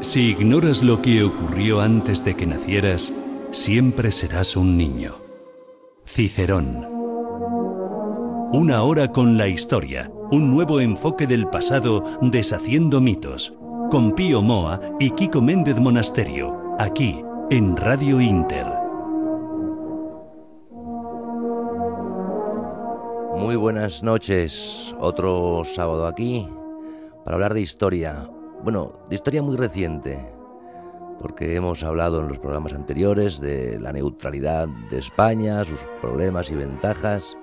Si ignoras lo que ocurrió antes de que nacieras, siempre serás un niño. Cicerón. Una hora con la historia, un nuevo enfoque del pasado deshaciendo mitos, con Pío Moa y Kiko Méndez Monasterio, aquí en Radio Inter. Muy buenas noches, otro sábado aquí para hablar de historia, bueno, de historia muy reciente, porque hemos hablado en los programas anteriores de la neutralidad de España, sus problemas y ventajas,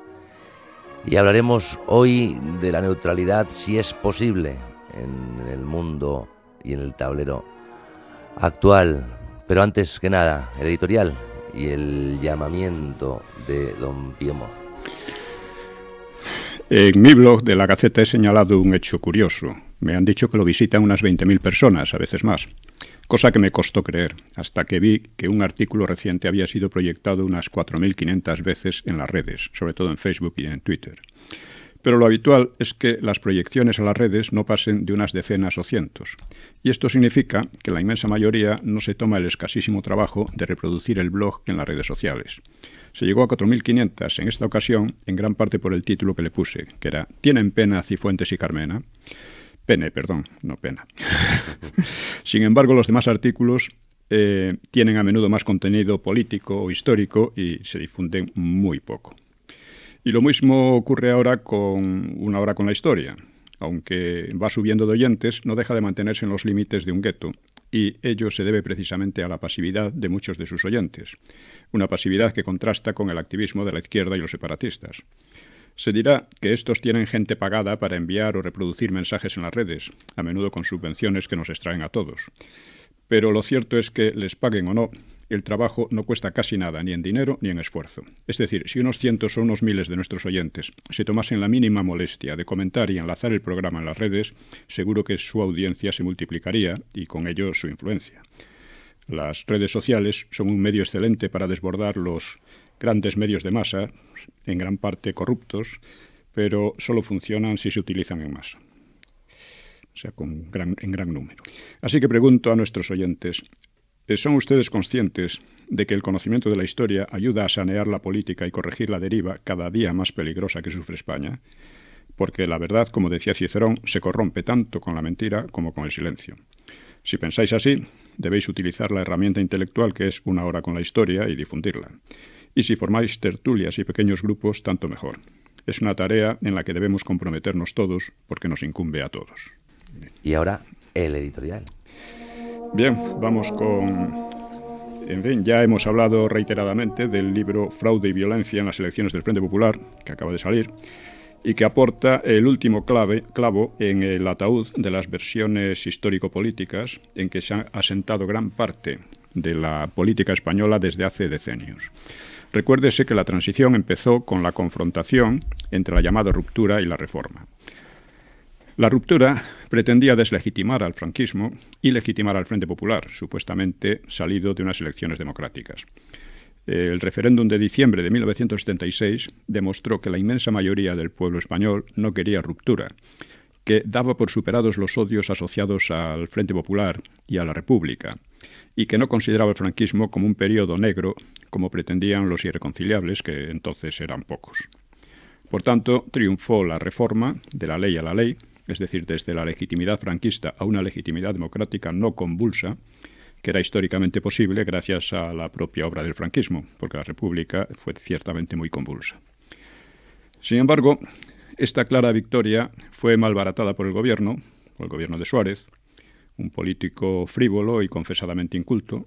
y hablaremos hoy de la neutralidad si es posible en el mundo y en el tablero actual. Pero antes que nada, el editorial y el llamamiento de don Piemor. En mi blog de la Gaceta he señalado un hecho curioso me han dicho que lo visitan unas 20.000 personas, a veces más, cosa que me costó creer, hasta que vi que un artículo reciente había sido proyectado unas 4.500 veces en las redes, sobre todo en Facebook y en Twitter. Pero lo habitual es que las proyecciones a las redes no pasen de unas decenas o cientos. Y esto significa que la inmensa mayoría no se toma el escasísimo trabajo de reproducir el blog en las redes sociales. Se llegó a 4.500 en esta ocasión, en gran parte por el título que le puse, que era ¿Tienen pena Cifuentes y Carmena? Pene, perdón, no pena. Sin embargo, los demás artículos eh, tienen a menudo más contenido político o histórico y se difunden muy poco. Y lo mismo ocurre ahora con Una hora con la historia. Aunque va subiendo de oyentes, no deja de mantenerse en los límites de un gueto, y ello se debe precisamente a la pasividad de muchos de sus oyentes, una pasividad que contrasta con el activismo de la izquierda y los separatistas. Se dirá que estos tienen gente pagada para enviar o reproducir mensajes en las redes, a menudo con subvenciones que nos extraen a todos. Pero lo cierto es que, les paguen o no, el trabajo no cuesta casi nada, ni en dinero ni en esfuerzo. Es decir, si unos cientos o unos miles de nuestros oyentes se tomasen la mínima molestia de comentar y enlazar el programa en las redes, seguro que su audiencia se multiplicaría y con ello su influencia. Las redes sociales son un medio excelente para desbordar los grandes medios de masa, en gran parte corruptos, pero solo funcionan si se utilizan en masa, o sea, con gran, en gran número. Así que pregunto a nuestros oyentes, eh, ¿son ustedes conscientes de que el conocimiento de la historia ayuda a sanear la política y corregir la deriva cada día más peligrosa que sufre España? Porque la verdad, como decía Cicerón, se corrompe tanto con la mentira como con el silencio. Si pensáis así, debéis utilizar la herramienta intelectual que es una hora con la historia y difundirla y si formáis tertulias y pequeños grupos, tanto mejor. Es una tarea en la que debemos comprometernos todos porque nos incumbe a todos. Y ahora el editorial. Bien, vamos con... En fin, ya hemos hablado reiteradamente del libro Fraude y Violencia en las elecciones del Frente Popular, que acaba de salir, y que aporta el último clave, clavo en el ataúd de las versiones histórico-políticas en que se ha asentado gran parte de la política española desde hace decenios. Recuérdese que la transición empezó con la confrontación entre la llamada ruptura y la reforma. La ruptura pretendía deslegitimar al franquismo y legitimar al Frente Popular, supuestamente salido de unas elecciones democráticas. El referéndum de diciembre de 1976 demostró que la inmensa mayoría del pueblo español no quería ruptura, que daba por superados los odios asociados al Frente Popular y a la República, y que no consideraba el franquismo como un periodo negro, como pretendían los irreconciliables, que entonces eran pocos. Por tanto, triunfó la reforma de la ley a la ley, es decir, desde la legitimidad franquista a una legitimidad democrática no convulsa, que era históricamente posible gracias a la propia obra del franquismo, porque la República fue ciertamente muy convulsa. Sin embargo, esta clara victoria fue malbaratada por el gobierno, por el gobierno de Suárez, un político frívolo y confesadamente inculto,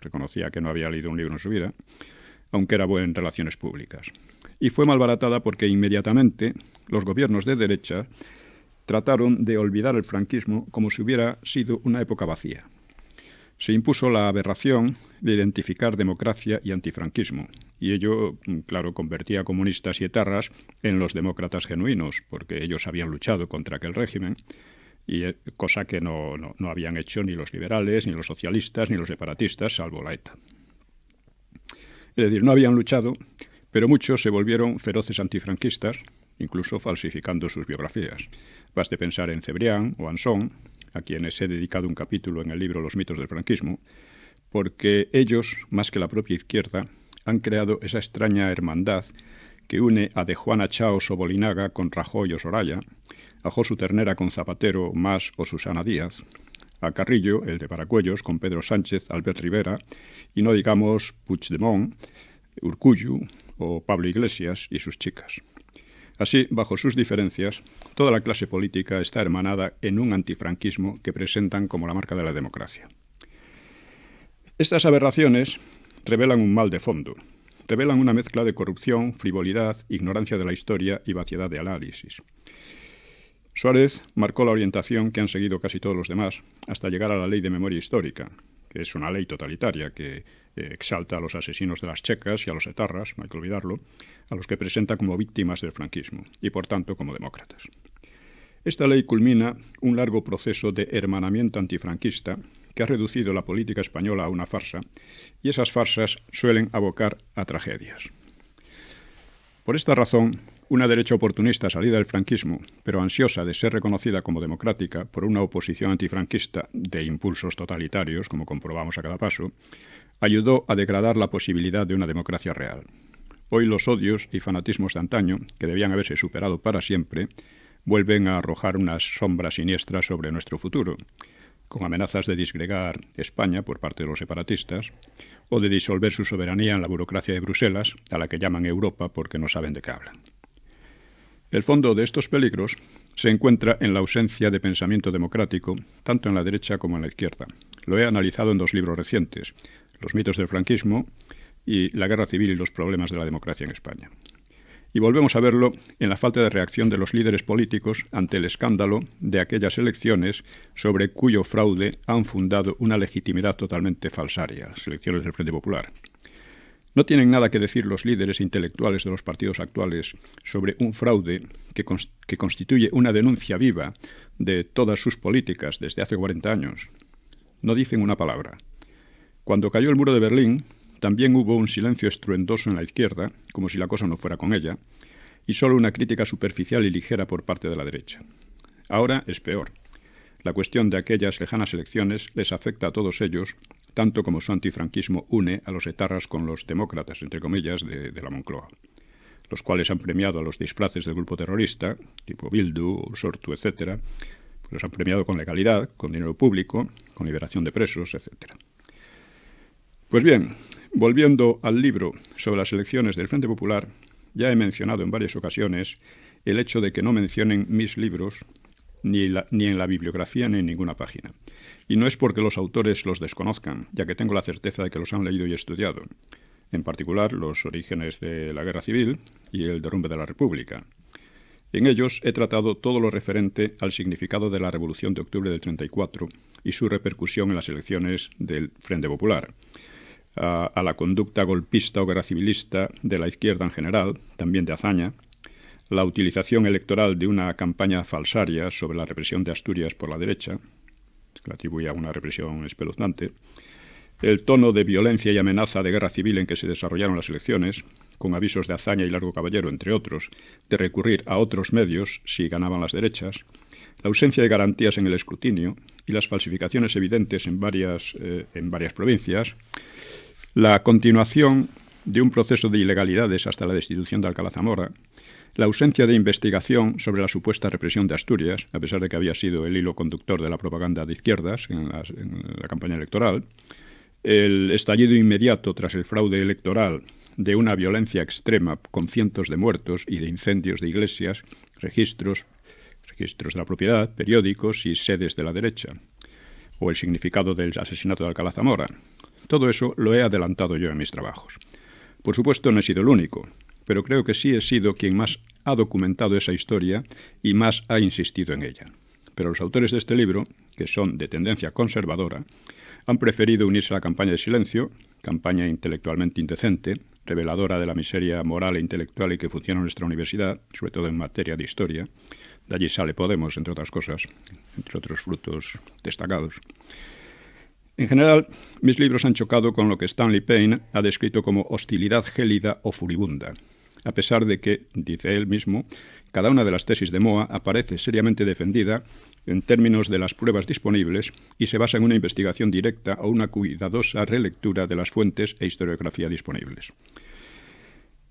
reconocía que no había leído un libro en su vida, aunque era buen en relaciones públicas. Y fue malbaratada porque inmediatamente los gobiernos de derecha trataron de olvidar el franquismo como si hubiera sido una época vacía. Se impuso la aberración de identificar democracia y antifranquismo, y ello, claro, convertía a comunistas y etarras en los demócratas genuinos, porque ellos habían luchado contra aquel régimen, y eh, cosa que no, no, habían hecho ni los liberales, ni los socialistas, ni los separatistas, salvo la ETA. Es decir, no habían luchado, pero muchos se volvieron feroces antifranquistas, incluso falsificando sus biografías. Baste pensar en Cebrián o Anson, a quienes he dedicado un capítulo en el libro Los mitos del franquismo, porque ellos, más que la propia izquierda, han creado esa extraña hermandad que une a de Juana o Bolinaga con Rajoy o Soraya, a su Ternera con Zapatero, Más o Susana Díaz, a Carrillo, el de Paracuellos, con Pedro Sánchez, Albert Rivera, y no digamos Puigdemont, Urcuyu o Pablo Iglesias y sus chicas. Así, bajo sus diferencias, toda la clase política está hermanada en un antifranquismo que presentan como la marca de la democracia. Estas aberraciones revelan un mal de fondo, revelan una mezcla de corrupción, frivolidad, ignorancia de la historia y vaciedad de análisis. Suárez marcó la orientación que han seguido casi todos los demás hasta llegar a la ley de memoria histórica, que es una ley totalitaria que eh, exalta a los asesinos de las checas y a los etarras, no hay que olvidarlo, a los que presenta como víctimas del franquismo y por tanto como demócratas. Esta ley culmina un largo proceso de hermanamiento antifranquista que ha reducido la política española a una farsa y esas farsas suelen abocar a tragedias. Por esta razón, una derecha oportunista salida del franquismo, pero ansiosa de ser reconocida como democrática por una oposición antifranquista de impulsos totalitarios, como comprobamos a cada paso, ayudó a degradar la posibilidad de una democracia real. Hoy los odios y fanatismos de antaño, que debían haberse superado para siempre, vuelven a arrojar unas sombras siniestras sobre nuestro futuro, con amenazas de disgregar España por parte de los separatistas, o de disolver su soberanía en la burocracia de Bruselas, a la que llaman Europa porque no saben de qué hablan. El fondo de estos peligros se encuentra en la ausencia de pensamiento democrático, tanto en la derecha como en la izquierda. Lo he analizado en dos libros recientes, Los mitos del franquismo y La guerra civil y los problemas de la democracia en España. Y volvemos a verlo en la falta de reacción de los líderes políticos ante el escándalo de aquellas elecciones sobre cuyo fraude han fundado una legitimidad totalmente falsaria, las elecciones del Frente Popular. No tienen nada que decir los líderes intelectuales de los partidos actuales sobre un fraude que, constituye una denuncia viva de todas sus políticas desde hace 40 años. No dicen una palabra. Cuando cayó el muro de Berlín, también hubo un silencio estruendoso en la izquierda, como si la cosa no fuera con ella, y solo una crítica superficial y ligera por parte de la derecha. Ahora es peor. La cuestión de aquellas lejanas elecciones les afecta a todos ellos tanto como su antifranquismo une a los etarras con los demócratas, entre comillas, de, la Moncloa, los cuales han premiado a los disfraces del grupo terrorista, tipo Bildu, Sortu, etc., pues los han premiado con legalidad, con dinero público, con liberación de presos, etc. Pues bien, volviendo al libro sobre las elecciones del Frente Popular, ya he mencionado en varias ocasiones el hecho de que no mencionen mis libros ni, en la bibliografía ni en ninguna página. Y no es porque los autores los desconozcan, ya que tengo la certeza de que los han leído y estudiado, en particular los orígenes de la guerra civil y el derrumbe de la República. En ellos he tratado todo lo referente al significado de la Revolución de Octubre del 34 y su repercusión en las elecciones del Frente Popular, a, la conducta golpista o guerra civilista de la izquierda en general, también de hazaña la utilización electoral de una campaña falsaria sobre la represión de Asturias por la derecha, que la atribuía a una represión espeluznante, el tono de violencia y amenaza de guerra civil en que se desarrollaron las elecciones, con avisos de hazaña y largo caballero, entre otros, de recurrir a otros medios si ganaban las derechas, la ausencia de garantías en el escrutinio y las falsificaciones evidentes en varias, eh, en varias provincias, la continuación de un proceso de ilegalidades hasta la destitución de Alcalá Zamora, la ausencia de investigación sobre la supuesta represión de Asturias, a pesar de que había sido el hilo conductor de la propaganda de izquierdas en, la campaña electoral, el estallido inmediato tras el fraude electoral de una violencia extrema con cientos de muertos y de incendios de iglesias, registros, registros de la propiedad, periódicos y sedes de la derecha, o el significado del asesinato de Alcalá Zamora. Todo eso lo he adelantado yo en mis trabajos. Por supuesto no he sido el único, pero creo que sí he sido quien más ha documentado esa historia y más ha insistido en ella. Pero los autores de este libro, que son de tendencia conservadora, han preferido unirse a la campaña de silencio, campaña intelectualmente indecente, reveladora de la miseria moral e intelectual y que funciona nuestra universidad, sobre todo en materia de historia. De allí sale Podemos, entre otras cosas, entre otros frutos destacados. En general, mis libros han chocado con lo que Stanley Payne ha descrito como hostilidad gélida o furibunda, a pesar de que, dice él mismo, cada una de las tesis de Moa aparece seriamente defendida en términos de las pruebas disponibles y se basa en una investigación directa o una cuidadosa relectura de las fuentes e historiografía disponibles.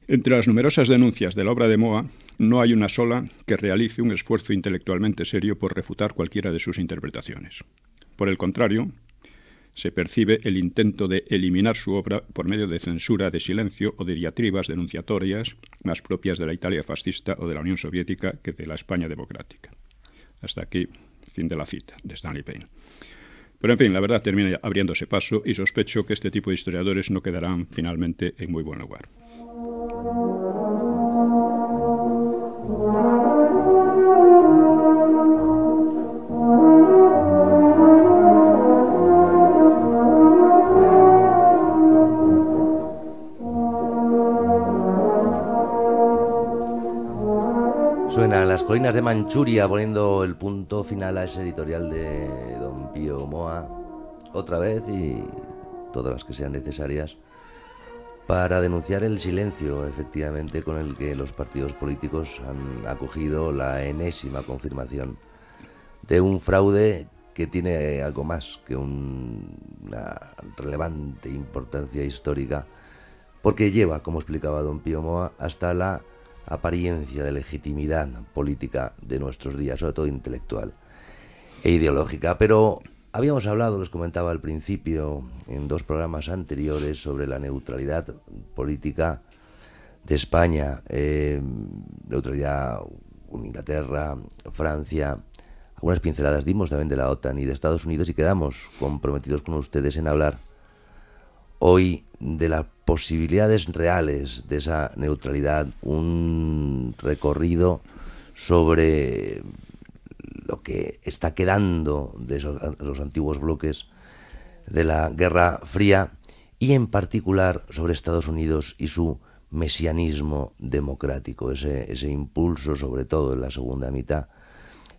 Entre las numerosas denuncias de la obra de Moa, no hay una sola que realice un esfuerzo intelectualmente serio por refutar cualquiera de sus interpretaciones. Por el contrario, se percibe el intento de eliminar su obra por medio de censura, de silencio o de diatribas denunciatorias más propias de la Italia fascista o de la Unión Soviética que de la España democrática. Hasta aquí, fin de la cita de Stanley Payne. Pero en fin, la verdad termina abriéndose paso y sospecho que este tipo de historiadores no quedarán finalmente en muy buen lugar. colinas de Manchuria, poniendo el punto final a ese editorial de Don Pío Moa, otra vez y todas las que sean necesarias, para denunciar el silencio, efectivamente, con el que los partidos políticos han acogido la enésima confirmación de un fraude que tiene algo más que una relevante importancia histórica, porque lleva, como explicaba don Pío Moa, hasta la apariencia de legitimidad política de nuestros días, sobre todo intelectual e ideológica. Pero habíamos hablado, les comentaba al principio, en dos programas anteriores sobre la neutralidad política de España, eh, neutralidad con Inglaterra, Francia, algunas pinceladas dimos también de la OTAN y de Estados Unidos y quedamos comprometidos con ustedes en hablar hoy de las posibilidades reales de esa neutralidad, un recorrido sobre lo que está quedando de los antiguos bloques de la Guerra Fría y en particular sobre Estados Unidos y su mesianismo democrático, ese, impulso sobre todo en la segunda mitad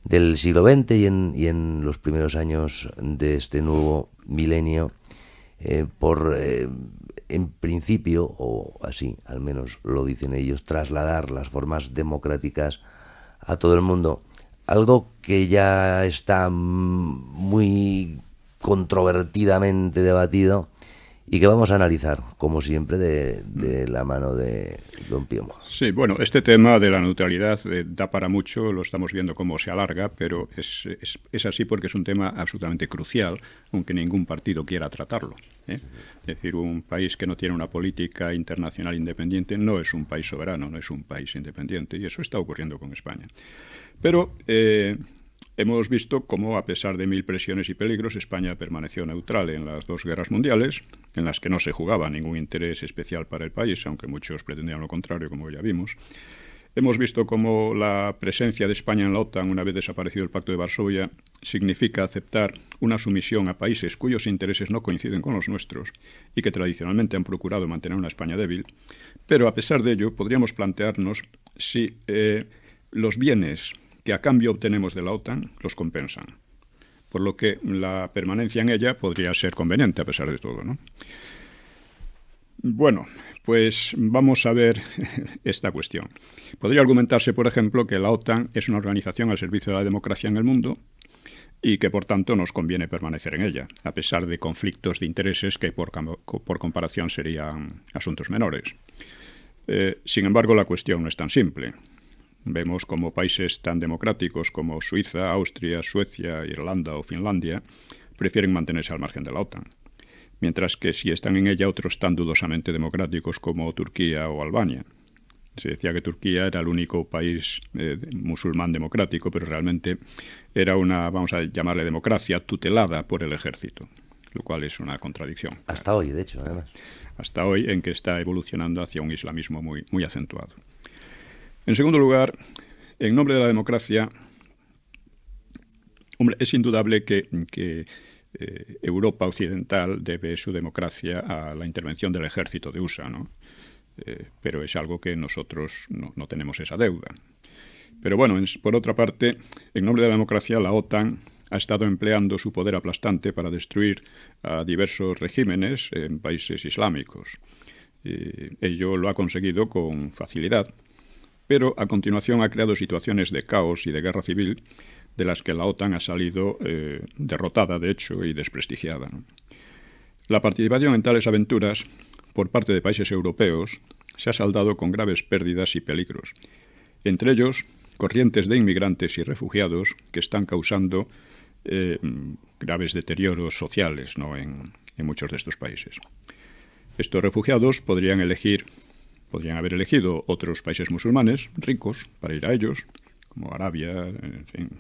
del siglo XX y en los primeros años de este nuevo milenio eh, por, eh, en principio, o así al menos lo dicen ellos, trasladar las formas democráticas a todo el mundo. Algo que ya está muy controvertidamente debatido y que vamos a analizar, como siempre, de, la mano de Don Piomo. Sí, bueno, este tema de la neutralidad eh, da para mucho, lo estamos viendo cómo se alarga, pero es, así porque es un tema absolutamente crucial, aunque ningún partido quiera tratarlo. ¿eh? Es decir, un país que no tiene una política internacional independiente no es un país soberano, no es un país independiente, y eso está ocurriendo con España. Pero eh, Hemos visto cómo, a pesar de mil presiones y peligros, España permaneció neutral en las dos guerras mundiales, en las que no se jugaba ningún interés especial para el país, aunque muchos pretendían lo contrario, como ya vimos. Hemos visto cómo la presencia de España en la OTAN, una vez desaparecido el Pacto de Varsovia, significa aceptar una sumisión a países cuyos intereses no coinciden con los nuestros y que tradicionalmente han procurado mantener una España débil. Pero a pesar de ello, podríamos plantearnos si eh, los bienes a cambio obtenemos de la OTAN los compensan. Por lo que la permanencia en ella podría ser conveniente a pesar de todo. Bueno, pues vamos a ver esta cuestión. Podría argumentarse, por ejemplo, que la OTAN es una organización al servicio de la democracia en el mundo y que por tanto nos conviene permanecer en ella, a pesar de conflictos de intereses que por, comparación serían asuntos menores. Eh, sin embargo, la cuestión no es tan simple. Vemos como países tan democráticos como Suiza, Austria, Suecia, Irlanda o Finlandia prefieren mantenerse al margen de la OTAN, mientras que si están en ella otros tan dudosamente democráticos como Turquía o Albania. Se decía que Turquía era el único país eh, musulmán democrático, pero realmente era una, vamos a llamarle democracia, tutelada por el ejército, lo cual es una contradicción. Hasta hoy, de hecho, Hasta hoy en que está evolucionando hacia un islamismo muy, muy acentuado. En segundo lugar, en nombre de la democracia, es indudable que, eh, Europa occidental debe su democracia a la intervención del ejército de USA, ¿no? Eh, pero es algo que nosotros no, tenemos esa deuda. Pero bueno, por otra parte, en nombre de la democracia, la OTAN ha estado empleando su poder aplastante para destruir a diversos regímenes en países islámicos. ello lo ha conseguido con facilidad, pero a continuación ha creado situaciones de caos y de guerra civil de las que la OTAN ha salido eh, derrotada, de hecho, y desprestigiada. La participación en tales aventuras por parte de países europeos se ha saldado con graves pérdidas y peligros, entre ellos corrientes de inmigrantes y refugiados que están causando eh, graves deterioros sociales en muchos de estos países. Estos refugiados podrían elegir Podrían haber elegido otros países musulmanes ricos para ir a ellos, como Arabia,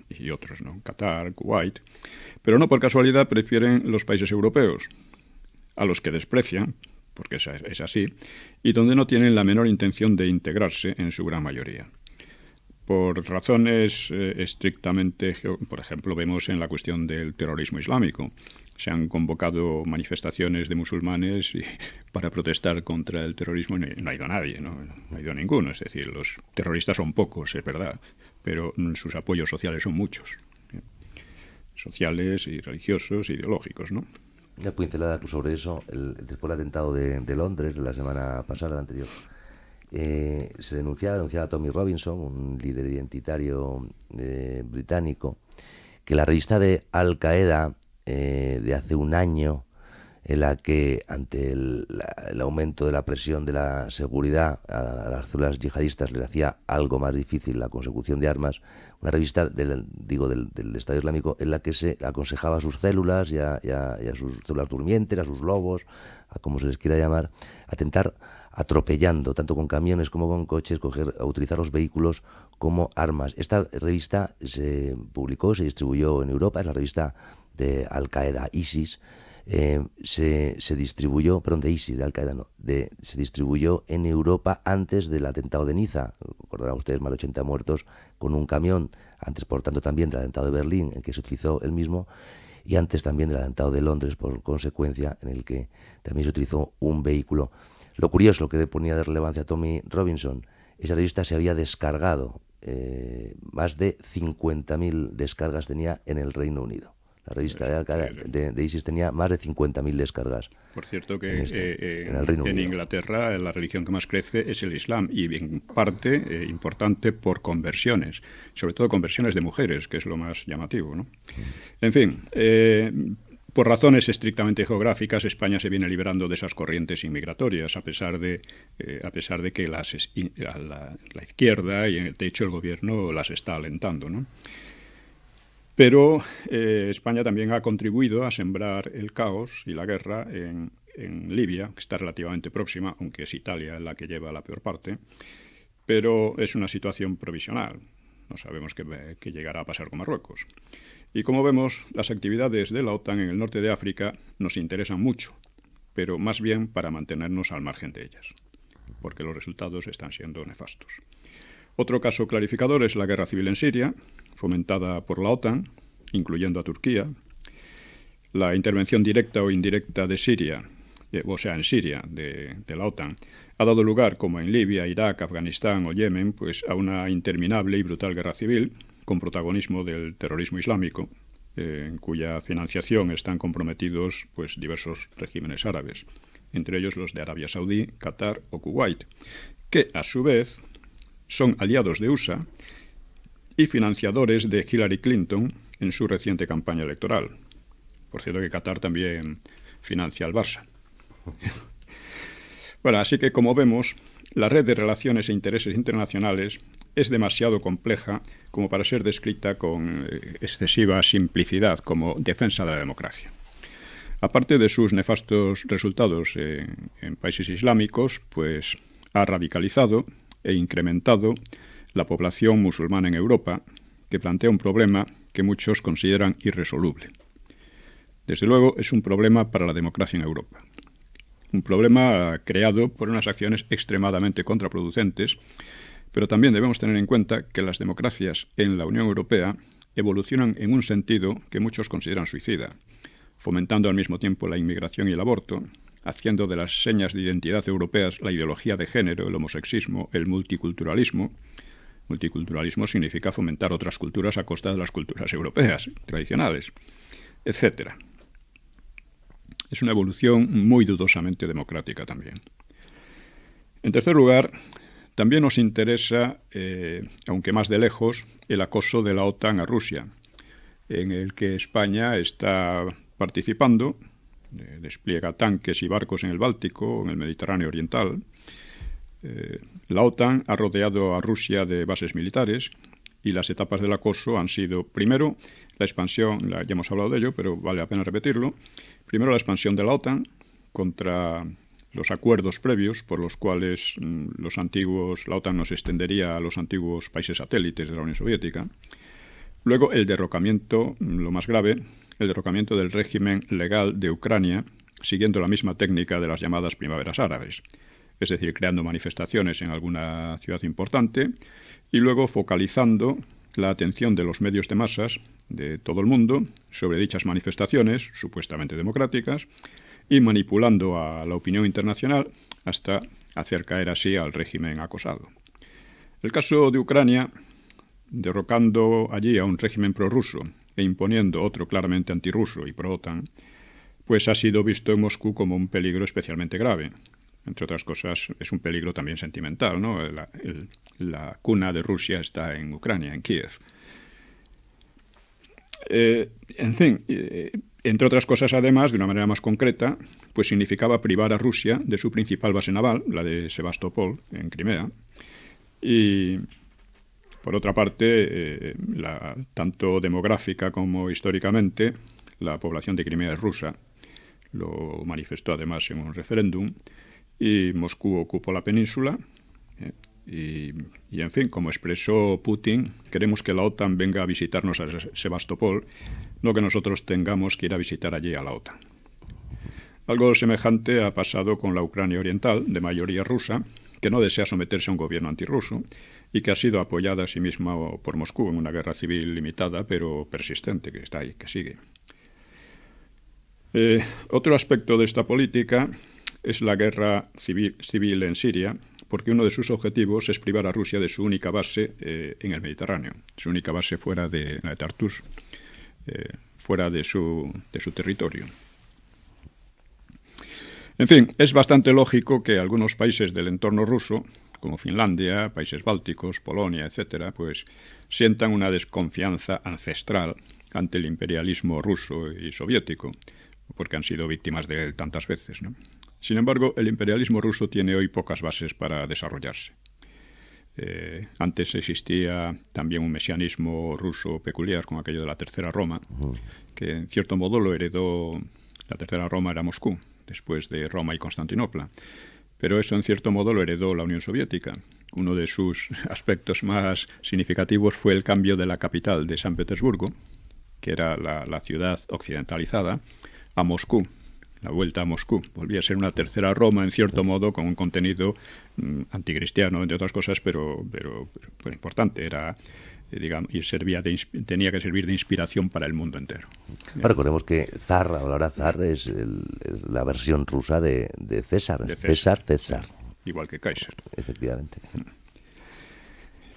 y otros, ¿no? Qatar, Kuwait. Pero no por casualidad prefieren los países europeos, a los que desprecian, porque es así, y donde no tienen la menor intención de integrarse en su gran mayoría por razones eh, estrictamente, por ejemplo, vemos en la cuestión del terrorismo islámico. Se han convocado manifestaciones de musulmanes para protestar contra el terrorismo y no, ha ido nadie, ¿no? ha ido ninguno. Es decir, los terroristas son pocos, es verdad, pero sus apoyos sociales son muchos. ¿eh? Sociales y religiosos, ideológicos, ¿no? Una pincelada sobre eso, después del atentado de, Londres, la semana pasada, la anterior eh, se denunciaba, denunciaba a Tommy Robinson, un líder identitario eh, británico, que la revista de Al Qaeda eh, de hace un año, en la que ante el, aumento de la presión de la seguridad a, las células yihadistas les hacía algo más difícil la consecución de armas, una revista del, digo, del, Estado Islámico en la que se aconsejaba a sus células y a, a sus células durmientes, a sus lobos, a como se les quiera llamar, atentar atropellando, tanto con camiones como con coches, utilizar los vehículos como armas. Esta revista se publicó, se distribuyó en Europa, es la revista de Al Qaeda, ISIS. Eh, se, distribuyó, perdón, de ISIS, de no, de, se distribuyó en Europa antes del atentado de Niza, recordarán ustedes, más de 80 muertos con un camión, antes por tanto también del atentado de Berlín, el que se utilizó el mismo, y antes también del atentado de Londres, por consecuencia, en el que también se utilizó un vehículo. Lo curioso que le ponía de relevancia a Tommy Robinson, esa revista se había descargado, eh, más de 50.000 descargas tenía en el Reino Unido. La revista eh, de, ISIS tenía más de 50.000 descargas. Por cierto, que en, este, eh, Inglaterra la religión que más crece es el Islam y en parte importante por conversiones, sobre todo conversiones de mujeres, que es lo más llamativo. ¿no? Mm. En fin, por razones estrictamente geográficas, España se viene liberando de esas corrientes inmigratorias, a pesar de, eh, a pesar de que la, izquierda y de hecho, el gobierno las está alentando. Pero eh, España también ha contribuido a sembrar el caos y la guerra en, Libia, que está relativamente próxima, aunque es Italia la que lleva la peor parte, pero es una situación provisional. No sabemos qué llegará a pasar con Marruecos. Y como vemos, las actividades de la OTAN en el norte de África nos interesan mucho, pero más bien para mantenernos al margen de ellas, porque los resultados están siendo nefastos. Otro caso clarificador es la guerra civil en Siria, fomentada por la OTAN, incluyendo a Turquía. La intervención directa o indirecta de Siria, eh, o sea, en Siria, de, de la OTAN, ha dado lugar, como en Libia, Irak, Afganistán o Yemen, pues a una interminable y brutal guerra civil con protagonismo del terrorismo islámico, eh, en cuya financiación están comprometidos pues, diversos regímenes árabes, entre ellos los de Arabia Saudí, Qatar o Kuwait, que a su vez son aliados de USA y financiadores de Hillary Clinton en su reciente campaña electoral. Por cierto que Qatar también financia al Barça. bueno, así que como vemos, la red de relaciones e intereses internacionales es demasiado compleja como para ser descrita con eh, excesiva simplicidad como defensa de la democracia. Aparte de sus nefastos resultados en, países islámicos, pues ha radicalizado e incrementado la población musulmana en Europa, que plantea un problema que muchos consideran irresoluble. Desde luego es un problema para la democracia en Europa. Un problema creado por unas acciones extremadamente contraproducentes pero también debemos tener en cuenta que las democracias en la Unión Europea evolucionan en un sentido que muchos consideran suicida, fomentando al mismo tiempo la inmigración y el aborto, haciendo de las señas de identidad europeas la ideología de género, el homosexismo, el multiculturalismo. Multiculturalismo significa fomentar otras culturas a costa de las culturas europeas tradicionales, etc. Es una evolución muy dudosamente democrática también. En tercer lugar, también nos interesa, eh, aunque más de lejos, el acoso de la OTAN a Rusia, en el que España está participando, eh, despliega tanques y barcos en el Báltico, en el Mediterráneo Oriental. Eh, la OTAN ha rodeado a Rusia de bases militares y las etapas del acoso han sido, primero, la expansión, la, ya hemos hablado de ello, pero vale la pena repetirlo, primero la expansión de la OTAN contra los acuerdos previos por los cuales mm, los antiguos, la OTAN nos extendería a los antiguos países satélites de la Unión Soviética. Luego el derrocamiento, mm, lo más grave, el derrocamiento del régimen legal de Ucrania, siguiendo la misma técnica de las llamadas primaveras árabes, es decir, creando manifestaciones en alguna ciudad importante y luego focalizando la atención de los medios de masas de todo el mundo sobre dichas manifestaciones, supuestamente democráticas, y manipulando a la opinión internacional hasta hacer caer así al régimen acosado. El caso de Ucrania, derrocando allí a un régimen prorruso e imponiendo otro claramente antirruso y pro-OTAN, pues ha sido visto en Moscú como un peligro especialmente grave. Entre otras cosas, es un peligro también sentimental, ¿no? La, cuna de Rusia está en Ucrania, en Kiev. Eh, en fin, eh, entre otras cosas, además, de una manera más concreta, pues significaba privar a Rusia de su principal base naval, la de Sebastopol, en Crimea. Y, por otra parte, eh, tanto demográfica como históricamente, la población de Crimea es rusa. Lo manifestó además en un referéndum. Y Moscú ocupó la península. Eh, y, y, en fin, como expresó Putin, queremos que la OTAN venga a visitarnos a Sebastopol no que nosotros tengamos que ir a visitar allí a la OTAN. Algo semejante ha pasado con la Ucrania Oriental, de mayoría rusa, que no desea someterse a un gobierno antirruso y que ha sido apoyada a sí misma por Moscú en una guerra civil limitada pero persistente que está ahí, que sigue. Eh, otro aspecto de esta política es la guerra civil, en Siria, porque uno de sus objetivos es privar a Rusia de su única base eh, en el Mediterráneo, su única base fuera de, de Tartus. Eh, fuera de su, de su territorio. En fin, es bastante lógico que algunos países del entorno ruso, como Finlandia, países bálticos, Polonia, etc., pues sientan una desconfianza ancestral ante el imperialismo ruso y soviético, porque han sido víctimas de él tantas veces. Sin embargo, el imperialismo ruso tiene hoy pocas bases para desarrollarse. Eh, antes existía también un mesianismo ruso peculiar con aquello de la Tercera Roma, que en cierto modo lo heredó la Tercera Roma era Moscú, después de Roma y Constantinopla. Pero eso en cierto modo lo heredó la Unión Soviética. Uno de sus aspectos más significativos fue el cambio de la capital de San Petersburgo, que era la ciudad occidentalizada, a Moscú, la vuelta a Moscú. Volvía a ser una tercera Roma, en cierto modo, con un contenido mm, anticristiano, entre otras cosas, pero, pero, importante. Era eh, digamos, y servía tenía que servir de inspiración para el mundo entero. recordemos que zar, ahora zar, es, es la versión rusa de, César. César. César, Igual que Kaiser. Efectivamente. Mm.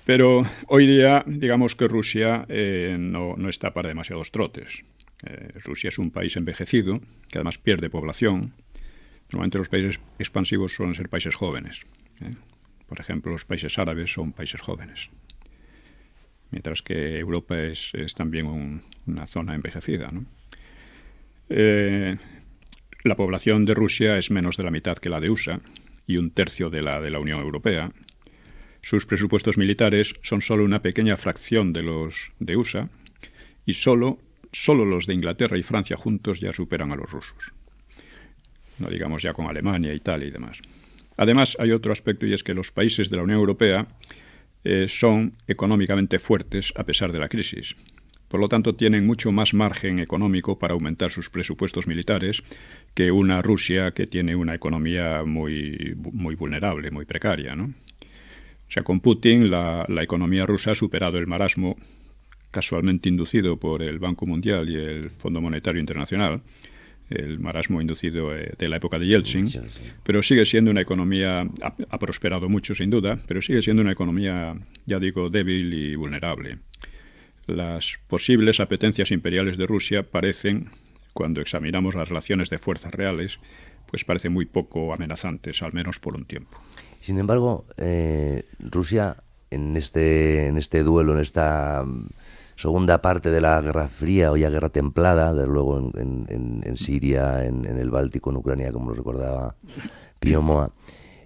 Pero hoy día, digamos que Rusia eh, no, no está para demasiados trotes. Eh, Rusia es un país envejecido, que además pierde población. Normalmente los países expansivos suelen ser países jóvenes. ¿eh? Por ejemplo, los países árabes son países jóvenes. Mientras que Europa es, también una zona envejecida. Eh, la población de Rusia es menos de la mitad que la de USA y un tercio de la de la Unión Europea. Sus presupuestos militares son solo una pequeña fracción de los de USA y solo solo los de Inglaterra y Francia juntos ya superan a los rusos. No digamos ya con Alemania, Italia y demás. Además, hay otro aspecto y es que los países de la Unión Europea eh, son económicamente fuertes a pesar de la crisis. Por lo tanto, tienen mucho más margen económico para aumentar sus presupuestos militares que una Rusia que tiene una economía muy, muy vulnerable, muy precaria. O sea, con Putin la economía rusa ha superado el marasmo casualmente inducido por el Banco Mundial y el Fondo Monetario Internacional, el marasmo inducido eh, de la época de Yeltsin, pero sigue siendo una economía, ha, prosperado mucho sin duda, pero sigue siendo una economía, ya digo, débil y vulnerable. Las posibles apetencias imperiales de Rusia parecen, cuando examinamos las relaciones de fuerzas reales, pues parecen muy poco amenazantes, al menos por un tiempo. Sin embargo, eh, Rusia en este, en este duelo, en esta segunda parte de la Guerra Fría o ya Guerra Templada, desde luego en, en, en Siria, en, el Báltico, en Ucrania, como lo recordaba Pío Moa.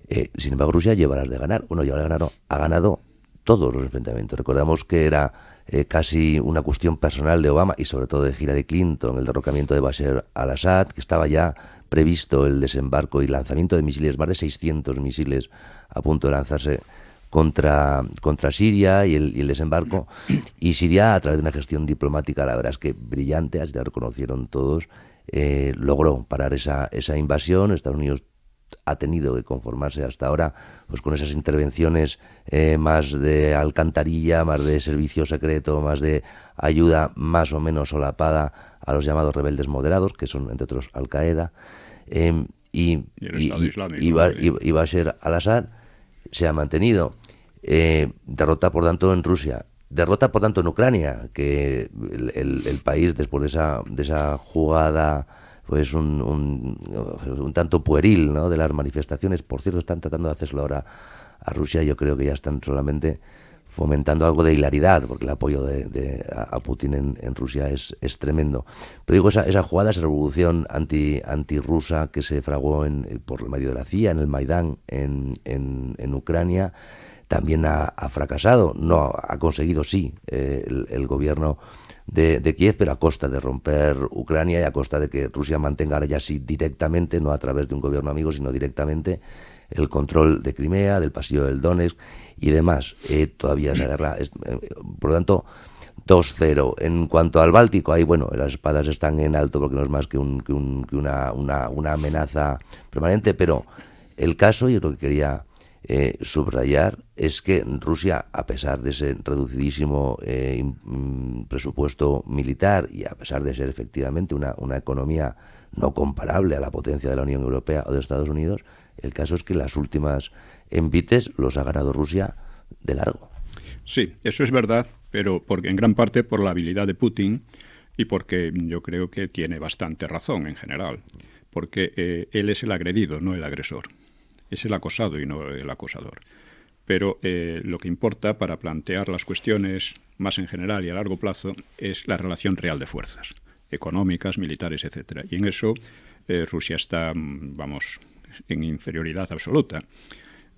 Eh, sin embargo, Rusia las de ganar. Bueno, llevará de ganar, ha ganado todos los enfrentamientos. Recordamos que era eh, casi una cuestión personal de Obama y sobre todo de Hillary Clinton, el derrocamiento de Bashar al-Assad, que estaba ya previsto el desembarco y lanzamiento de misiles, más de 600 misiles a punto de lanzarse contra, contra Siria y el, desembarco. Y Siria, a través de una gestión diplomática, la verdad es que brillante, así la reconocieron todos, eh, logró parar esa, esa invasión. Estados Unidos ha tenido que conformarse hasta ahora pues con esas intervenciones eh, más de alcantarilla, más de servicio secreto, más de ayuda más o menos solapada a los llamados rebeldes moderados, que son entre otros Al Qaeda, em, y, y, y, y, Bashar al-Assad se ha mantenido. Eh, derrota, por tanto, en Rusia. Derrota, por tanto, en Ucrania, que el, país, después de esa, de esa jugada pues un, un, un, tanto pueril ¿no? de las manifestaciones. Por cierto, están tratando de hacerlo ahora a Rusia. Yo creo que ya están solamente fomentando algo de hilaridad, porque el apoyo de, a Putin en, Rusia es, es, tremendo. Pero digo, esa, esa jugada, esa revolución anti, antirrusa que se fraguó en, eh, por medio de la CIA, en el Maidán, en, Ucrania, también ha, fracasado. No ha conseguido, sí, eh, el, gobierno de, de, Kiev, pero a costa de romper Ucrania y a costa de que Rusia mantenga ahora ya sí directamente, no a través de un gobierno amigo, sino directamente el control de Crimea, del pasillo del Donetsk y demás. Eh, todavía esa guerra, es, eh, por lo tanto, 2-0. En cuanto al Báltico, ahí, bueno, las espadas están en alto porque no es más que, una, una, amenaza permanente, pero el caso, y lo que quería eh, subrayar, es que Rusia, a pesar de ese reducidísimo mm, presupuesto militar y a pesar de ser efectivamente una, una economía no comparable a la potencia de la Unión Europea o de Estados Unidos, el caso es que las últimas envites los ha ganado Rusia de largo. Sí, eso es verdad, pero porque en gran parte por la habilidad de Putin y porque yo creo que tiene bastante razón en general, porque eh, él es el agredido, no el agresor, es el acosado y no el acosador. Pero eh, lo que importa para plantear las cuestiones más en general y a largo plazo es la relación real de fuerzas, económicas, militares, etc. Y en eso eh, Rusia está, mm, vamos, en inferioridad absoluta.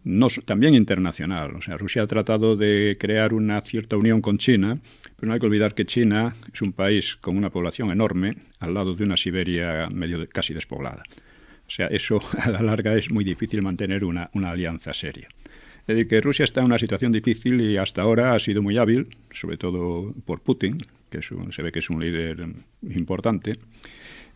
No, también internacional. O sea, Rusia ha tratado de crear una cierta unión con China, pero no hay que olvidar que China es un país con una población enorme al lado de una Siberia medio casi despoblada. O sea, eso a la larga es muy difícil mantener una, una alianza seria. Es decir, que Rusia está en una situación difícil y hasta ahora ha sido muy hábil, sobre todo por Putin, que se ve que es un líder importante.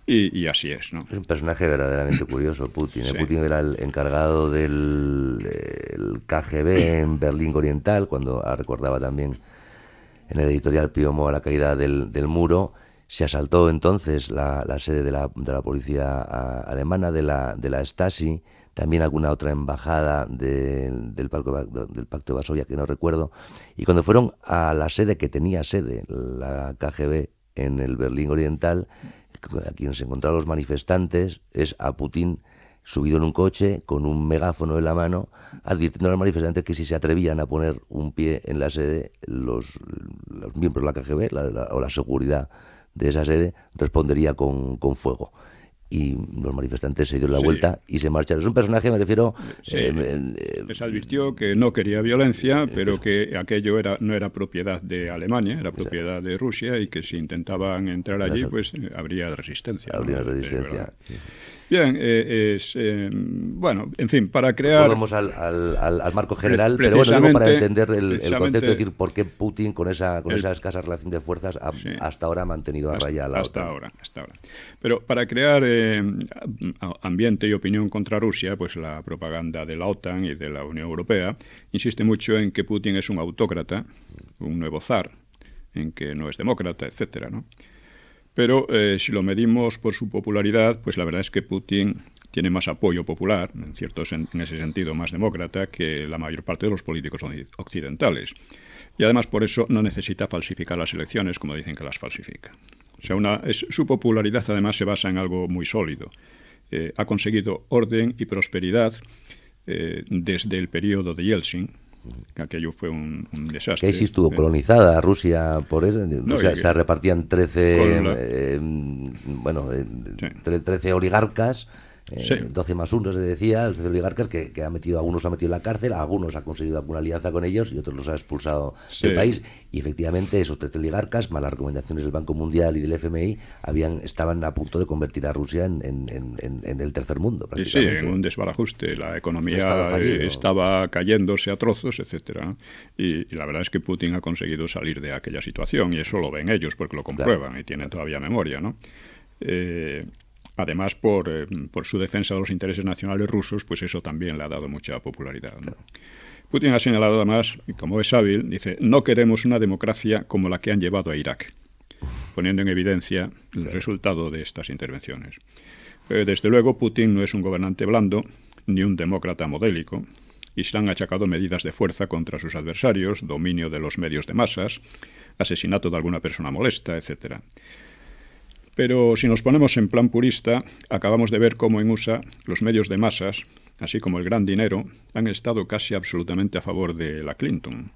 Y, así es, ¿no? Es un personaje verdaderamente curioso, Putin. ¿eh? Putin era el encargado del KGB en Berlín Oriental, cuando ah, recordaba también en el editorial Pío a la caída del, muro. Se asaltó entonces la, sede de la, de la policía ah, alemana, de la, de la Stasi, también alguna otra embajada del, Pacto, del Pacto de Vasovia, que no recuerdo. Y cuando fueron a la sede que tenía sede, la KGB en el Berlín Oriental, a quienes se encontraron los manifestantes es a Putin subido en un coche con un megáfono en la mano, advirtiendo a los manifestantes que si se atrevían a poner un pie en la sede, los, miembros de la KGB o la seguridad de esa sede respondería con, con fuego y los manifestantes se dieron la vuelta y se marcharon. Es un personaje, me refiero... Eh, eh, se advirtió que no quería violencia, eh, pero que aquello era no era propiedad de Alemania, era propiedad de Rusia y que si intentaban entrar allí, pues habría resistencia. Habría resistencia. Bien, eh, es, eh, bueno, en fin, para crear... Volvemos al, marco general, pero bueno, para entender el, concepto, decir, por qué Putin con esa, esa escasa relación de fuerzas hasta ahora ha mantenido a raya a la hasta ahora, hasta ahora. Pero para crear eh, ambiente y opinión contra Rusia, pues la propaganda de la OTAN y de la Unión Europea insiste mucho en que Putin es un autócrata, un nuevo zar, en que no es demócrata, etcétera, ¿no? Pero eh, si lo medimos por su popularidad, pues la verdad es que Putin tiene más apoyo popular, en, cierto, en ese sentido más demócrata, que la mayor parte de los políticos occidentales. Y además por eso no necesita falsificar las elecciones, como dicen que las falsifica. O sea, su popularidad además se basa en algo muy sólido. Eh, ha conseguido orden y prosperidad eh, desde el periodo de Yeltsin, aquello fue un, un desastre. ¿Qué estuvo eh, colonizada Rusia por eso? Eh, no, Rusia, se repartían 13, la... eh, mm, bueno, eh, sí. 13 oligarcas 12 eh, más 1 se decía, los oligarcas que, ha metido, algunos ha metido en la cárcel, algunos ha conseguido alguna alianza con ellos y otros los ha expulsado del país. Y efectivamente esos 13 oligarcas, malas recomendaciones del Banco Mundial y del FMI, habían estaban a punto de convertir a Rusia en, el tercer mundo. Sí, en un desbarajuste. La economía estaba cayéndose a trozos, etcétera y, la verdad es que Putin ha conseguido salir de aquella situación y eso lo ven ellos porque lo comprueban y tienen todavía memoria, ¿no? Eh, Además, eh, por, su defensa de los intereses nacionales rusos, pues eso también le ha dado mucha popularidad. Putin ha señalado además, como es hábil, dice, no queremos una democracia como la que han llevado a Irak, poniendo en evidencia el resultado de estas intervenciones. Eh, desde luego, Putin no es un gobernante blando, ni un demócrata modélico, y se han achacado medidas de fuerza contra sus adversarios, dominio de los medios de masas, asesinato de alguna persona molesta, etc. Pero si nos ponemos en plan purista, acabamos de ver cómo en USA los medios de masas, así como el gran dinero, han estado casi absolutamente a favor de la Clinton.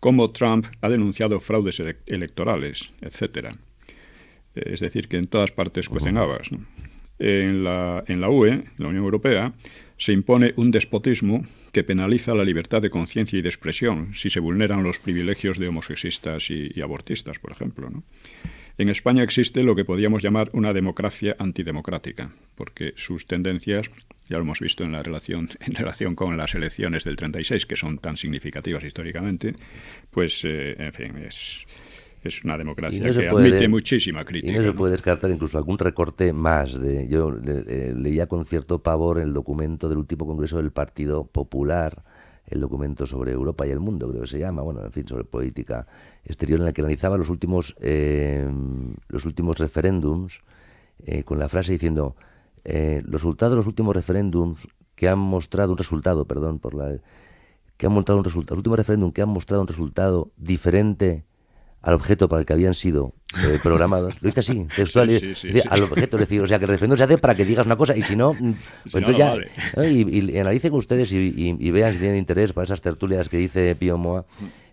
Cómo Trump ha denunciado fraudes electorales, etc. Eh, es decir, que en todas partes cuecen habas. En, la, UE, la Unión Europea, se impone un despotismo que penaliza la libertad de conciencia y de expresión si se vulneran los privilegios de homosexistas y, abortistas, por ejemplo. En España existe lo que podríamos llamar una democracia antidemocrática, porque sus tendencias, ya lo hemos visto en, la relación, en relación con las elecciones del 36, que son tan significativas históricamente, pues, eh, en fin, es, una democracia que admite muchísima crítica. Y no se puede descartar incluso algún recorte más. yo eh, leía con cierto pavor el documento del último congreso del Partido Popular el documento sobre Europa y el mundo, creo que se llama, bueno, en fin, sobre política exterior, en el que analizaba los últimos, eh, los últimos referéndums eh, con la frase diciendo, eh, los resultados de los últimos referéndums que han mostrado un resultado, perdón, por la que han mostrado un resultado, los último referéndum que han mostrado un resultado diferente al objeto para el que habían sido eh, programados. Lo dice así, textual. al objeto, es decir, o sea, que el referendo se hace para que digas una cosa y si no, mm, pues entonces ya. Y, analicen ustedes y, y, vean si tienen interés para esas tertulias que dice Pío Moa.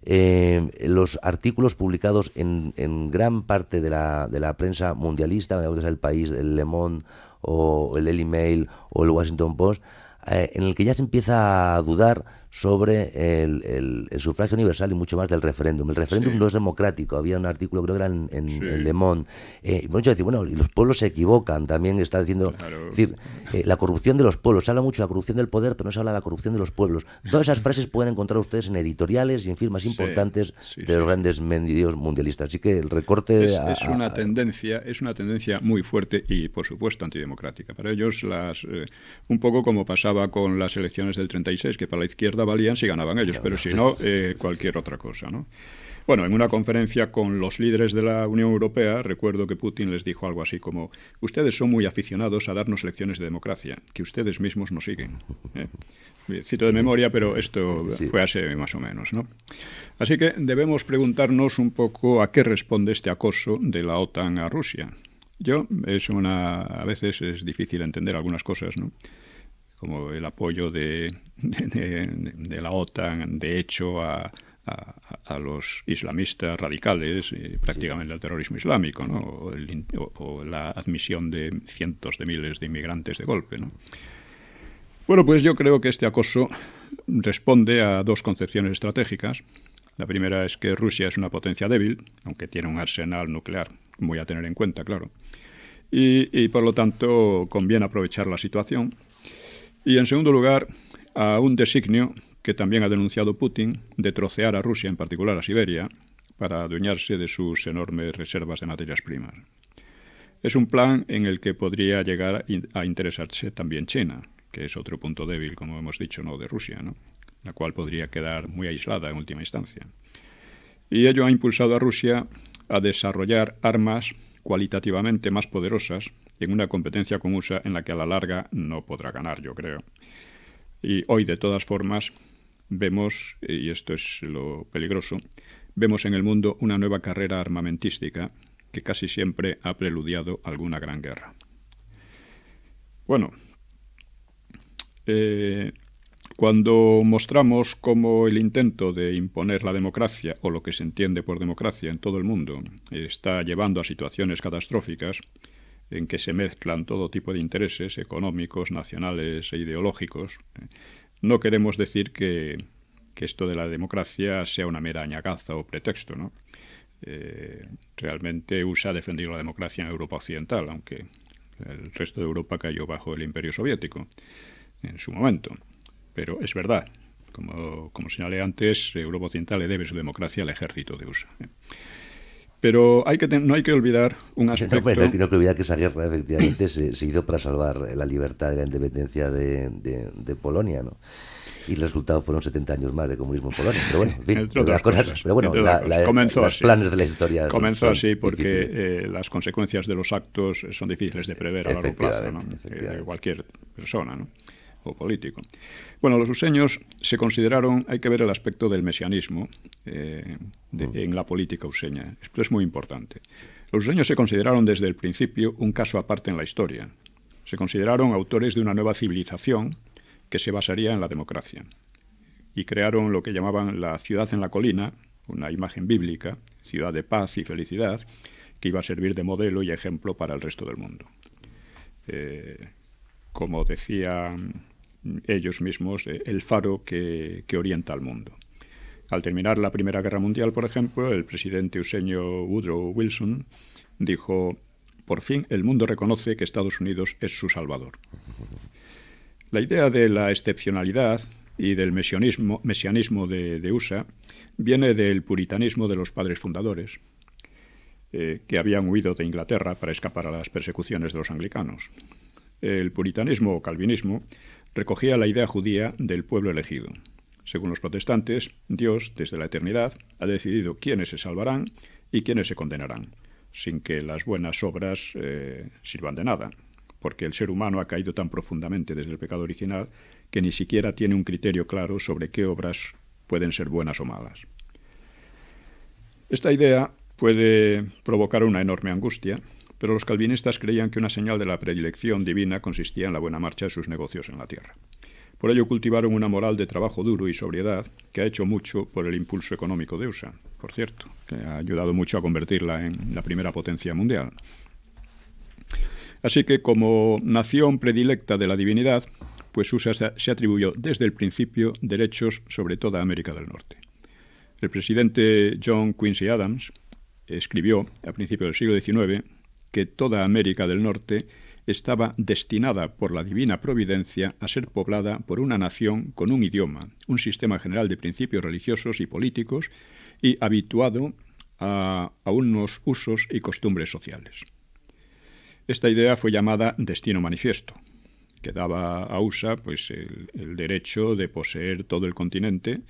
Eh, los artículos publicados en, gran parte de la, de la prensa mundialista, el país, el Le o el Daily Mail o el Washington Post, eh, en el que ya se empieza a dudar sobre el, sufragio universal y mucho más del referéndum. El referéndum no es democrático, había un artículo creo que era en, Le Monde. Eh, mucho bueno, y los pueblos se equivocan, también está diciendo, decir, eh, la corrupción de los pueblos, se habla mucho de la corrupción del poder, pero no se habla de la corrupción de los pueblos. Todas esas frases pueden encontrar ustedes en editoriales y en firmas importantes de los grandes medios mundialistas. Así que el recorte... Es, una tendencia, es una tendencia muy fuerte y, por supuesto, antidemocrática. Para ellos, las, eh, un poco como pasaba con las elecciones del 36, que para la izquierda valían si ganaban ellos, pero si no, eh, cualquier otra cosa, ¿no? Bueno, en una conferencia con los líderes de la Unión Europea, recuerdo que Putin les dijo algo así como, ustedes son muy aficionados a darnos lecciones de democracia, que ustedes mismos no siguen. ¿eh? Cito de memoria, pero esto fue así más o menos. ¿no? Así que debemos preguntarnos un poco a qué responde este acoso de la OTAN a Rusia. Yo, es una, a veces es difícil entender algunas cosas, ¿no? como el apoyo de, la OTAN, de hecho, a, los islamistas radicales, eh, prácticamente al terrorismo islámico, o, la admisión de cientos de miles de inmigrantes de golpe. Bueno, pues yo creo que este acoso responde a dos concepciones estratégicas. La primera es que Rusia es una potencia débil, aunque tiene un arsenal nuclear voy a tener en cuenta, claro. y por lo tanto conviene aprovechar la situación y en segundo lugar, a un designio que también ha denunciado Putin de trocear a Rusia, en particular a Siberia, para adueñarse de sus enormes reservas de materias primas. Es un plan en el que podría llegar a interesarse también China, que es otro punto débil, como hemos dicho, no de Rusia, ¿no? la cual podría quedar muy aislada en última instancia. Y ello ha impulsado a Rusia a desarrollar armas cualitativamente más poderosas en una competencia con USA en la que a la larga no podrá ganar, yo creo. Y hoy, de todas formas, vemos, y esto es lo peligroso, vemos en el mundo una nueva carrera armamentística que casi siempre ha preludiado alguna gran guerra. Bueno, eh, cuando mostramos cómo el intento de imponer la democracia, o lo que se entiende por democracia en todo el mundo, está llevando a situaciones catastróficas, en que se mezclan todo tipo de intereses económicos, nacionales e ideológicos. No queremos decir que, esto de la democracia sea una mera añagaza o pretexto. Eh, realmente USA ha defendido la democracia en Europa Occidental, aunque el resto de Europa cayó bajo el imperio soviético en su momento. Pero es verdad, como, como señalé antes, Europa Occidental le debe su democracia al ejército de USA. ¿eh? Pero no hay que olvidar un aspecto. No, no, hay que olvidar que esa guerra efectivamente se, hizo para salvar la libertad y la independencia de, Polonia, ¿no? Y el resultado fueron 70 años más de comunismo en Polonia. Pero bueno, en fin, cosas, Pero bueno, los planes de la historia. Comenzó así porque eh, las consecuencias de los actos son difíciles de prever a largo plazo, ¿no? Eh, de cualquier persona, ¿no? político. Bueno, los useños se consideraron, hay que ver el aspecto del mesianismo eh, mm. en la política useña. Esto es muy importante. Los useños se consideraron desde el principio un caso aparte en la historia. Se consideraron autores de una nueva civilización que se basaría en la democracia. Y crearon lo que llamaban la ciudad en la colina, una imagen bíblica, ciudad de paz y felicidad, que iba a servir de modelo y ejemplo para el resto del mundo. Eh, como decían ellos mismos, eh, el faro que, orienta al mundo. Al terminar la Primera Guerra Mundial, por ejemplo, el presidente useño Woodrow Wilson dijo, por fin el mundo reconoce que Estados Unidos es su salvador. La idea de la excepcionalidad y del mesianismo, de, USA viene del puritanismo de los padres fundadores, eh, que habían huido de Inglaterra para escapar a las persecuciones de los anglicanos el puritanismo o calvinismo recogía la idea judía del pueblo elegido. Según los protestantes, Dios, desde la eternidad, ha decidido quiénes se salvarán y quiénes se condenarán, sin que las buenas obras eh, sirvan de nada, porque el ser humano ha caído tan profundamente desde el pecado original que ni siquiera tiene un criterio claro sobre qué obras pueden ser buenas o malas. Esta idea puede provocar una enorme angustia, pero los calvinistas creían que una señal de la predilección divina consistía en la buena marcha de sus negocios en la tierra. Por ello cultivaron una moral de trabajo duro y sobriedad que ha hecho mucho por el impulso económico de USA, por cierto, que ha ayudado mucho a convertirla en la primera potencia mundial. Así que como nación predilecta de la divinidad, pues USA se atribuyó desde el principio derechos sobre toda América del Norte. El presidente John Quincy Adams escribió a principios del siglo XIX que toda América del Norte estaba destinada por la divina providencia a ser poblada por una nación con un idioma, un sistema general de principios religiosos y políticos y habituado a, unos usos y costumbres sociales. Esta idea fue llamada destino manifiesto, que daba a USA pues, el, derecho de poseer todo el continente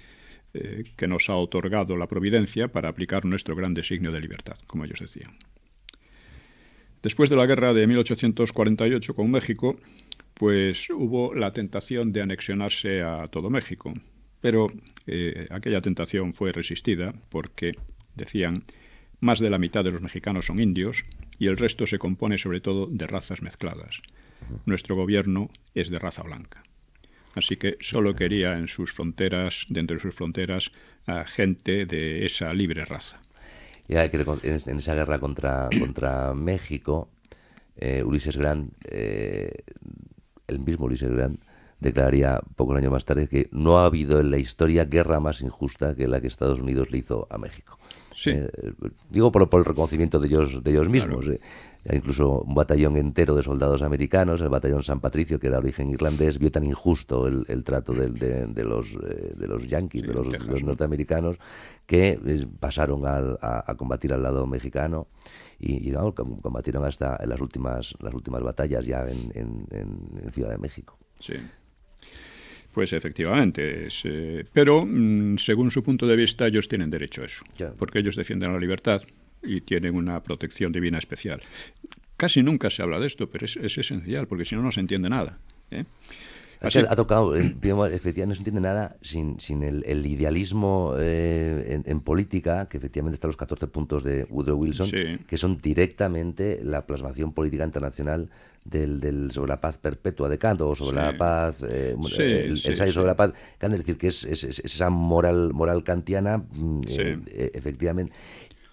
eh, que nos ha otorgado la providencia para aplicar nuestro gran designio de libertad, como ellos decían. Después de la guerra de 1848 con México, pues hubo la tentación de anexionarse a todo México. Pero eh, aquella tentación fue resistida porque, decían, más de la mitad de los mexicanos son indios y el resto se compone sobre todo de razas mezcladas. Nuestro gobierno es de raza blanca. Así que solo quería en sus fronteras, dentro de sus fronteras, a gente de esa libre raza que en esa guerra contra, contra México, eh, Ulises Grant, eh, el mismo Ulises Grant, declararía pocos año más tarde que no ha habido en la historia guerra más injusta que la que Estados Unidos le hizo a México. Eh, digo por, el reconocimiento de ellos, de ellos mismos. Eh. incluso un batallón entero de soldados americanos, el batallón San Patricio, que era origen irlandés, vio tan injusto el, trato de, los, eh, de los yanquis, de, los, norteamericanos, que pasaron a, combatir al lado mexicano y, combatieron hasta en las últimas, las últimas batallas ya en, en, en Ciudad de México. Sí. Pues efectivamente, eh, pero mm, según su punto de vista ellos tienen derecho a eso, porque ellos defienden la libertad y tienen una protección divina especial. Casi nunca se habla de esto, pero es, esencial, porque si no, no se entiende nada. ¿eh? Ah, ha tocado, efectivamente, no se entiende nada sin, el, idealismo eh, en, política, que efectivamente están los 14 puntos de Woodrow Wilson, que son directamente la plasmación política internacional del, sobre la paz perpetua de Kant o sobre la paz, eh, el ensayo sobre la paz. Kant, es decir, que es, esa moral, moral kantiana, mm, eh, e, efectivamente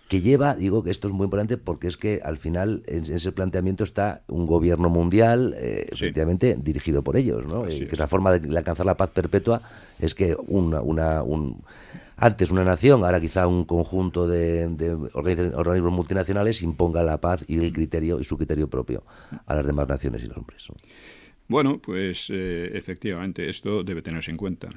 que lleva, digo que esto es muy importante porque es que al final en ese planteamiento está un gobierno mundial, eh, efectivamente, dirigido por ellos, ¿no? que es la forma de alcanzar la paz perpetua es que una, una un, antes una nación, ahora quizá un conjunto de, organismos multinacionales imponga la paz y el criterio y su criterio propio a las demás naciones y los hombres. Bueno, pues eh, efectivamente esto debe tenerse en cuenta,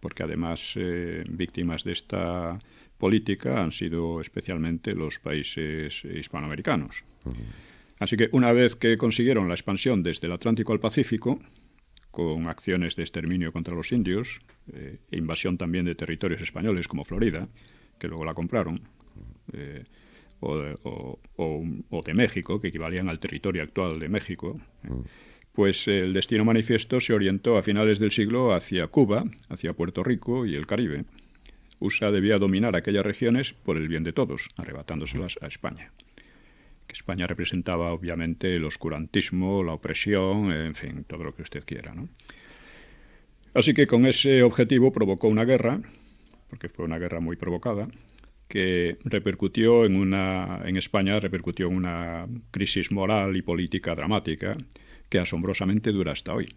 porque además eh, víctimas de esta política han sido especialmente los países hispanoamericanos. Así que una vez que consiguieron la expansión desde el Atlántico al Pacífico, con acciones de exterminio contra los indios, e invasión también de territorios españoles como Florida, que luego la compraron, eh, o, de, México, que equivalían al territorio actual de México, pues el destino manifiesto se orientó a finales del siglo hacia Cuba, hacia Puerto Rico y el Caribe. USA debía dominar aquellas regiones por el bien de todos, arrebatándoselas a España. Que España representaba obviamente el oscurantismo, la opresión, en fin, todo lo que usted quiera. Así que con ese objetivo provocó una guerra, porque fue una guerra muy provocada, que repercutió en una en España repercutió en una crisis moral y política dramática que asombrosamente dura hasta hoy.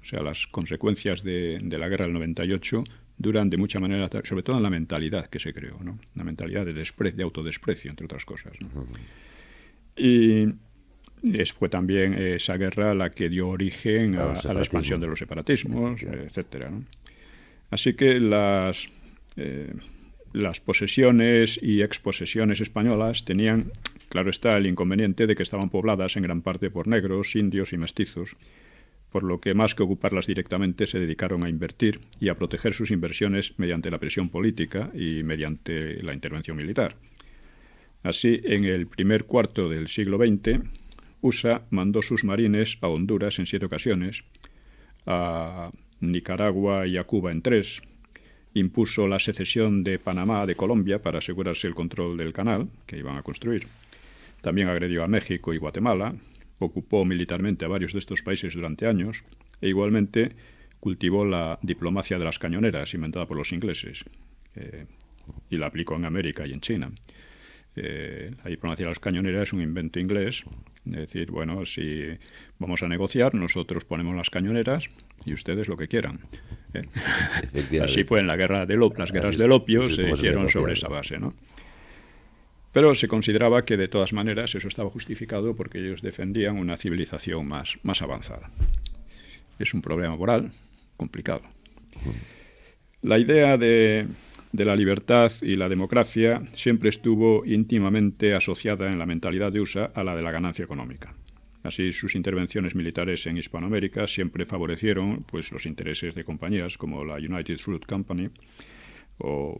O sea, las consecuencias de, de la guerra del 98 duran de mucha manera, sobre todo en la mentalidad que se creó, ¿no? la mentalidad de, de autodesprecio, entre otras cosas. Y fue también esa guerra la que dio origen a, la expansión de los separatismos, etcétera. Así que las, eh, las posesiones y exposesiones españolas tenían, claro está, el inconveniente de que estaban pobladas en gran parte por negros, indios y mestizos, por lo que más que ocuparlas directamente se dedicaron a invertir y a proteger sus inversiones mediante la presión política y mediante la intervención militar. Así, en el primer cuarto del siglo XX, USA mandó sus marines a Honduras en siete ocasiones, a Nicaragua y a Cuba en tres, impuso la secesión de Panamá de Colombia para asegurarse el control del canal que iban a construir, también agredió a México y Guatemala, ocupó militarmente a varios de estos países durante años e igualmente cultivó la diplomacia de las cañoneras inventada por los ingleses eh, y la aplicó en América y en China. Eh, la diplomacia de las cañoneras es un invento inglés, es decir, bueno, si vamos a negociar, nosotros ponemos las cañoneras y ustedes lo que quieran. ¿eh? Así fue en la guerra del las guerras del opio, se hicieron sobre esa base, ¿no? Pero se consideraba que de todas maneras eso estaba justificado porque ellos defendían una civilización más, más avanzada. Es un problema moral complicado. La idea de, de la libertad y la democracia siempre estuvo íntimamente asociada en la mentalidad de USA a la de la ganancia económica. Así, sus intervenciones militares en Hispanoamérica siempre favorecieron pues, los intereses de compañías como la United Fruit Company o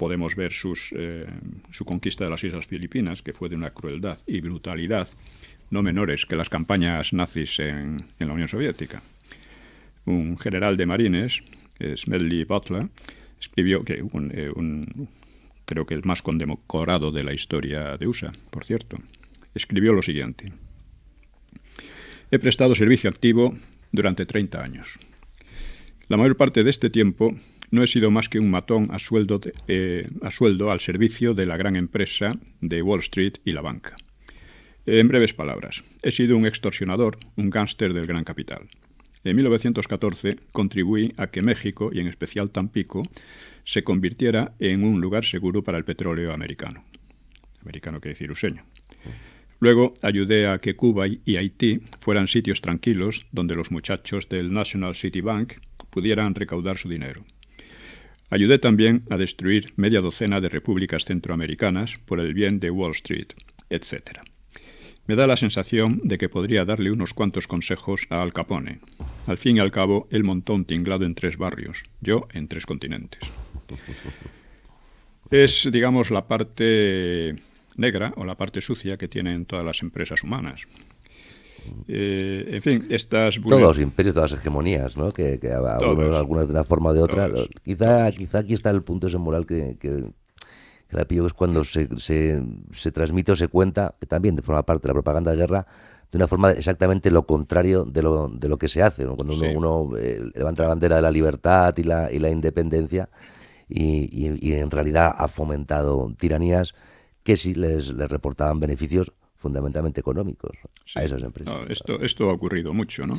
podemos ver sus, eh, su conquista de las Islas Filipinas, que fue de una crueldad y brutalidad no menores que las campañas nazis en, en la Unión Soviética. Un general de marines, Smedley Butler, escribió que un, eh, creo que el más condecorado de la historia de USA, por cierto, escribió lo siguiente. He prestado servicio activo durante 30 años. La mayor parte de este tiempo no he sido más que un matón a sueldo, eh, a sueldo al servicio de la gran empresa de Wall Street y la banca. En breves palabras, he sido un extorsionador, un gángster del gran capital. En 1914 contribuí a que México, y en especial Tampico, se convirtiera en un lugar seguro para el petróleo americano. Americano quiere decir useño. Luego ayudé a que Cuba y Haití fueran sitios tranquilos donde los muchachos del National City Bank pudieran recaudar su dinero. Ayudé también a destruir media docena de repúblicas centroamericanas por el bien de Wall Street, etc. Me da la sensación de que podría darle unos cuantos consejos a Al Capone. Al fin y al cabo, él montó tinglado en tres barrios, yo en tres continentes. Es, digamos, la parte negra o la parte sucia que tienen todas las empresas humanas. Eh, en fin, estas... Todos los imperios, todas las hegemonías, ¿no? Que, algunas de una forma o de otra. Quizá, quizá aquí está el punto ese moral que, la pillo es cuando se, se, transmite o se cuenta, que también de forma parte de la propaganda de guerra, de una forma exactamente lo contrario de lo, de lo que se hace. Cuando uno, eh, levanta la bandera de la libertad y la, y la independencia y, en realidad ha fomentado tiranías que sí les, les reportaban beneficios fundamentalmente económicos a esas empresas. esto, esto ha ocurrido mucho, ¿no?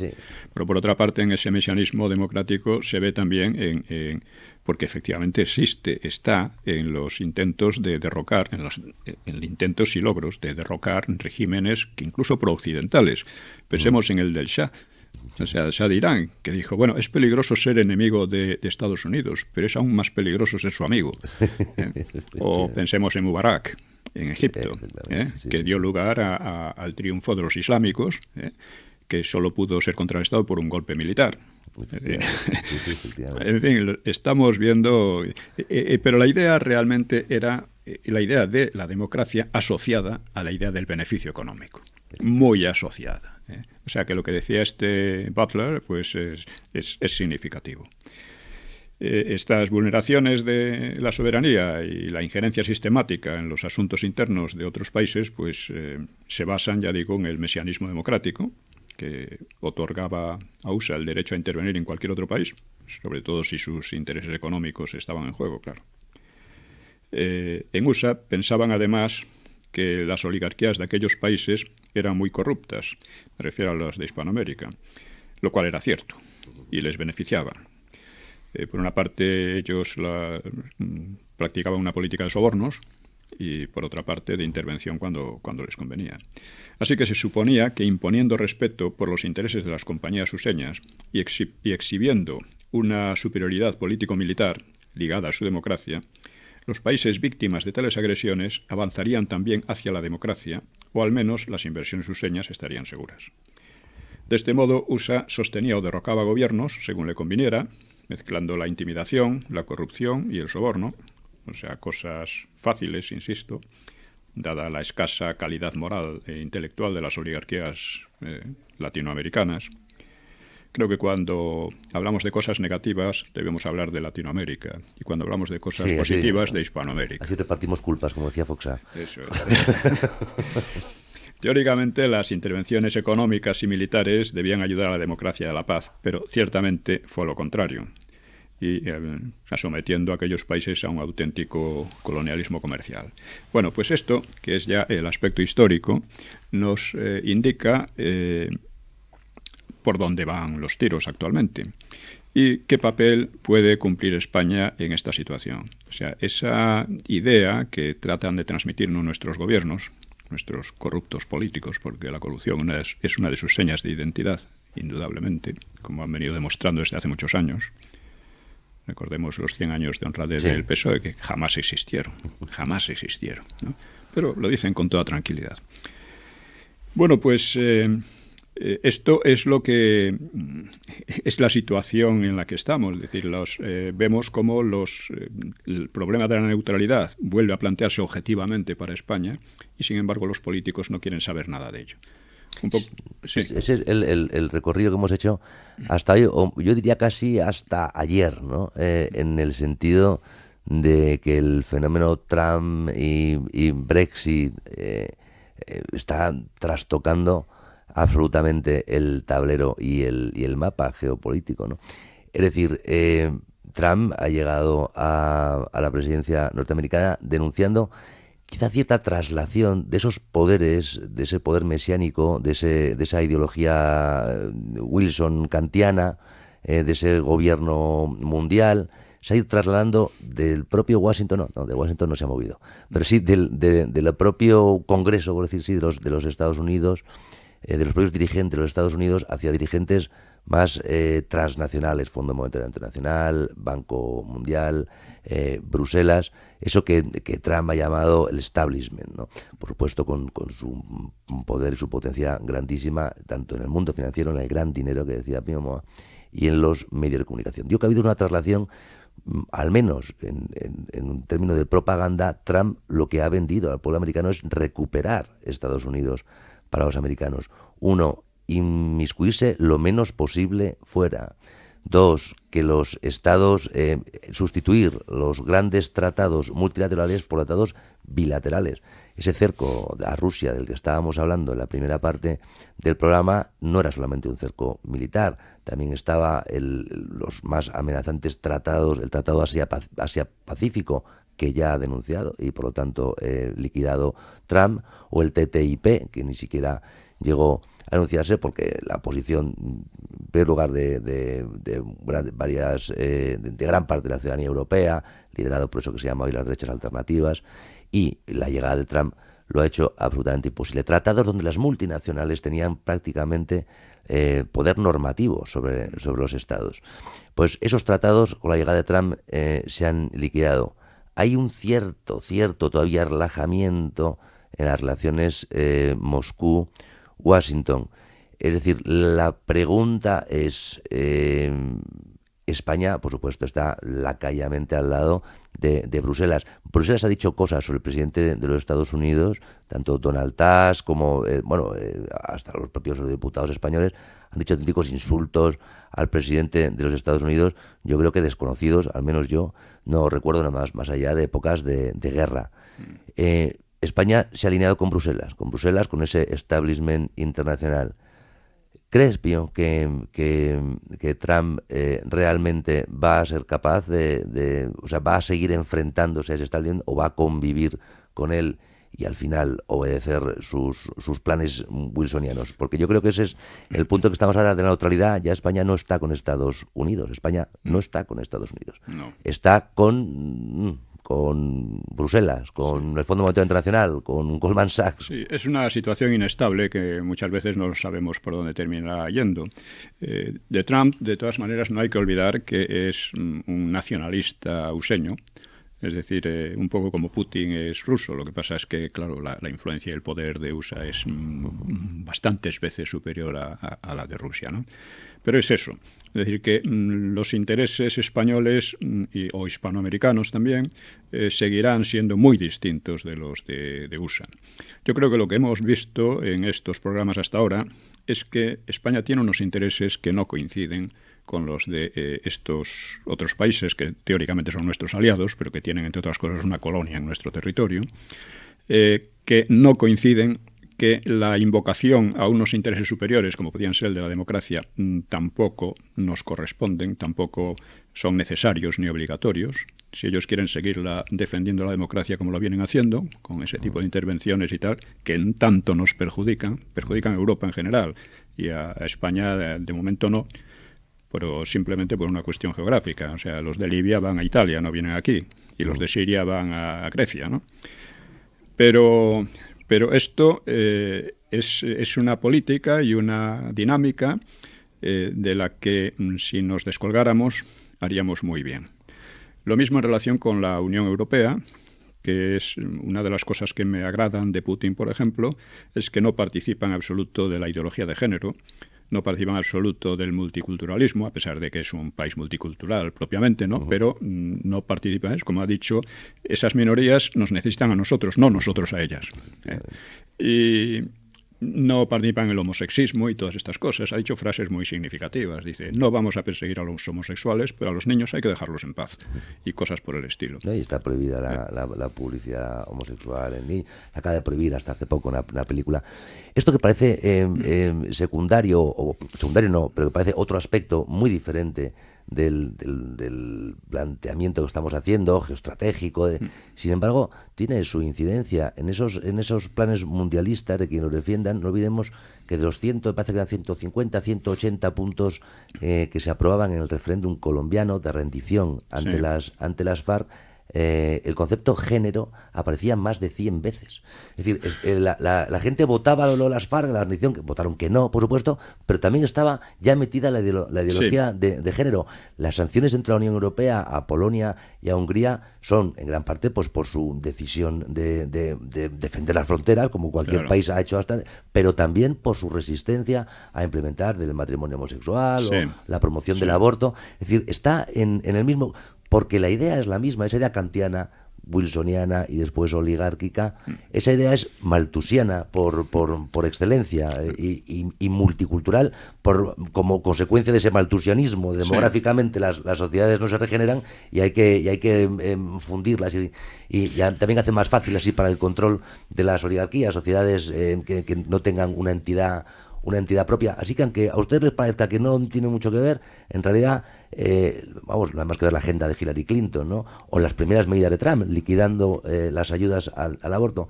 Pero por otra parte, en ese mesianismo democrático se ve también en, porque efectivamente existe, está en los intentos de derrocar, en los intentos y logros de derrocar regímenes que incluso prooccidentales. Pensemos mm. en el del Shah. O sea, el Shah de Irán, que dijo, bueno, es peligroso ser enemigo de, de Estados Unidos, pero es aún más peligroso ser su amigo. ¿Eh? o pensemos en Mubarak, en Egipto, ¿eh? que dio lugar al triunfo de los islámicos, ¿eh? que solo pudo ser contrarrestado por un golpe militar. en fin, estamos viendo, eh, pero la idea realmente era la idea de la democracia asociada a la idea del beneficio económico, muy asociada. O sea que lo que decía este Butler pues es, es significativo. Eh, estas vulneraciones de la soberanía y la injerencia sistemática en los asuntos internos de otros países, pues eh, se basan, ya digo, en el mesianismo democrático, que otorgaba a USA el derecho a intervenir en cualquier otro país, sobre todo si sus intereses económicos estaban en juego, claro. Eh, en USA pensaban además que las oligarquías de aquellos países eran muy corruptas, me refiero a las de Hispanoamérica, lo cual era cierto y les beneficiaba. Eh, por una parte, ellos mm, practicaban una política de sobornos y por otra parte de intervención cuando, les convenía. Así que se suponía que imponiendo respeto por los intereses de las compañías suseñas y, exhibiendo una superioridad político-militar ligada a su democracia, los países víctimas de tales agresiones avanzarían también hacia la democracia, o al menos las inversiones suseñas estarían seguras. De este modo, USA sostenía o derrocaba gobiernos, según le conviniera, mezclando la intimidación, la corrupción y el soborno, o sea, cosas fáciles, insisto, dada la escasa calidad moral e intelectual de las oligarquías eh, latinoamericanas. Creo que cuando hablamos de cosas negativas debemos hablar de Latinoamérica y cuando hablamos de cosas positivas de Hispanoamérica. Así te partimos culpas, como decía Foxa. Eso Teóricamente, las intervenciones económicas y militares debían ayudar a la democracia y a la paz, pero ciertamente fue lo contrario, y eh, sometiendo a aquellos países a un auténtico colonialismo comercial. Bueno, pues esto, que es ya el aspecto histórico, nos eh, indica eh, por dónde van los tiros actualmente y qué papel puede cumplir España en esta situación. O sea, esa idea que tratan de transmitirnos nuestros gobiernos nuestros corruptos políticos, porque la corrupción es, una de sus señas de identidad, indudablemente, como han venido demostrando desde hace muchos años. Recordemos los 100 años de honradez del PSOE, que jamás existieron, jamás existieron. Pero lo dicen con toda tranquilidad. Bueno, pues eh, eh, esto es lo que mm, es la situación en la que estamos. Es decir, los, eh, vemos cómo los, eh, el problema de la neutralidad vuelve a plantearse objetivamente para España y, sin embargo, los políticos no quieren saber nada de ello. Ese es el, recorrido que hemos hecho hasta hoy, o yo diría casi hasta ayer, ¿no? en el sentido de que el fenómeno Trump y, y Brexit está trastocando absolutamente el tablero y el, y el mapa geopolítico. Es decir, eh, Trump ha llegado a, la presidencia norteamericana denunciando quizá cierta traslación de esos poderes, de ese poder mesiánico, de, ese, de esa ideología eh, Wilson-Kantiana, eh, de ese gobierno mundial. Se ha ido trasladando del propio Washington, no, no de Washington no se ha movido, pero sí del, del propio Congreso, por decir sí, de los, de los Estados Unidos, eh, de los propios dirigentes de los Estados Unidos hacia dirigentes más eh, transnacionales, Fondo Monetario Internacional, Banco Mundial, eh, Bruselas, eso que, Trump ha llamado el establishment, ¿no? por supuesto con, su poder y su potencia grandísima, tanto en el mundo financiero, en el gran dinero que decía Moa y en los medios de comunicación. Yo creo que ha habido una traslación, mm, al menos en, en, en un término de propaganda, Trump lo que ha vendido al pueblo americano es recuperar Estados Unidos para los americanos. Uno, inmiscuirse lo menos posible fuera. Dos, que los estados eh, sustituir los grandes tratados multilaterales por tratados bilaterales. Ese cerco a Rusia del que estábamos hablando en la primera parte del programa no era solamente un cerco militar, también estaba el, los más amenazantes tratados, el Tratado Asia-Pacífico, que ya ha denunciado y por lo tanto eh, liquidado Trump, o el TTIP, que ni siquiera llegó a anunciarse porque la posición, en primer lugar, de, de, varias, eh, de, gran parte de la ciudadanía europea, liderado por eso que se llama hoy las derechas alternativas, y la llegada de Trump lo ha hecho absolutamente imposible. Tratados donde las multinacionales tenían prácticamente eh, poder normativo sobre, sobre los estados. Pues esos tratados, con la llegada de Trump, se han liquidado hay un cierto, cierto todavía relajamiento en las relaciones eh, Moscú-Washington. Es decir, la pregunta es, eh, España, por supuesto, está lacayamente al lado de, Bruselas. Bruselas ha dicho cosas sobre el presidente de los Estados Unidos, tanto Donald Tusk como, eh, bueno, eh, hasta los propios diputados españoles, han dicho auténticos insultos al presidente de los Estados Unidos, yo creo que desconocidos, al menos yo no recuerdo nada más, más allá de épocas de, guerra. Mm. Eh, España se ha alineado con Bruselas, con Bruselas, con ese establishment internacional. ¿Crees, que, que, Trump eh, realmente va a ser capaz de, o sea, va a seguir enfrentándose a ese Stalin o va a convivir con él y al final obedecer sus, sus planes wilsonianos. Porque yo creo que ese es el punto que estamos ahora de la neutralidad. Ya España no está con Estados Unidos. España no está con Estados Unidos. Está con mm, con Bruselas, con el Fondo Monetario Internacional, con Goldman Sachs. es una situación inestable que muchas veces no sabemos por dónde terminará yendo. Eh, de Trump, de todas maneras, no hay que olvidar que es mm, un nacionalista useño. Es decir, eh, un poco como Putin es ruso, lo que pasa es que, claro, la, influencia y el poder de USA es mm, bastantes veces superior a la de Rusia. ¿no? Pero es eso. Es decir, que mm, los intereses españoles mm, y, o hispanoamericanos también eh, seguirán siendo muy distintos de los de, USA. Yo creo que lo que hemos visto en estos programas hasta ahora es que España tiene unos intereses que no coinciden con los de eh, estos otros países que teóricamente son nuestros aliados, pero que tienen, entre otras cosas, una colonia en nuestro territorio, eh, que no coinciden que la invocación a unos intereses superiores, como podían ser el de la democracia, mm, tampoco nos corresponden, tampoco son necesarios ni obligatorios. Si ellos quieren seguir defendiendo la democracia como lo vienen haciendo, con ese tipo de intervenciones y tal, que en tanto nos perjudican, perjudican a Europa en general y a, España de, momento no, pero simplemente por una cuestión geográfica. O sea, los de Libia van a Italia, no vienen aquí, y los de Siria van a, a Grecia, ¿no? Pero pero esto eh, es, una política y una dinámica eh, de la que mm, si nos descolgáramos haríamos muy bien. Lo mismo en relación con la Unión Europea, que es mm, una de las cosas que me agradan de Putin, por ejemplo, es que no participa en absoluto de la ideología de género, no participan en absoluto del multiculturalismo, a pesar de que es un país multicultural propiamente, ¿no? Pero mm, no participan, como ha dicho, esas minorías nos necesitan a nosotros, no nosotros a ellas. ¿eh? Y no participa en el homosexismo y todas estas cosas. Ha dicho frases muy significativas. Dice, no vamos a perseguir a los homosexuales, pero a los niños hay que dejarlos en paz. Y cosas por el estilo. ahí está prohibida la, publicidad homosexual en niños. Acaba de prohibir hasta hace poco una, película. Esto que parece eh, eh, secundario, o secundario no, pero que parece otro aspecto muy diferente del, del, planteamiento que estamos haciendo, geoestratégico. Mm. Sin embargo, tiene su incidencia en esos, en esos planes mundialistas de quienes lo defiendan. No olvidemos que de los 100, parece que eran 150, 180 puntos eh, que se aprobaban en el referéndum colombiano de rendición ante, las, ante las FARC, eh, el concepto género aparecía más de 100 veces. Es decir, eh, la, gente votaba a las FARC, la rendición, que votaron que no, por supuesto, pero también estaba ya metida la, ideología de, género. Las sanciones entre la Unión Europea a Polonia y a Hungría son, en gran parte, pues por su decisión de, defender las fronteras, como cualquier país ha hecho hasta, pero también por su resistencia a implementar del matrimonio homosexual o la promoción del aborto. Es decir, está en, en el mismo porque la idea es la misma, esa idea kantiana, wilsoniana y después oligárquica, mm. esa idea es maltusiana por, por, excelencia y, multicultural por, como consecuencia de ese maltusianismo. Demográficamente las, sociedades no se regeneran y hay que, hay que em, fundirlas y, también hace más fácil así para el control de las oligarquías, sociedades em, que, que no tengan una entidad una entidad propia. Así que aunque a ustedes les parezca que no tiene mucho que ver, en realidad, eh, vamos, nada más que ver la agenda de Hillary Clinton, ¿no? O las primeras medidas de Trump, liquidando eh, las ayudas al, aborto.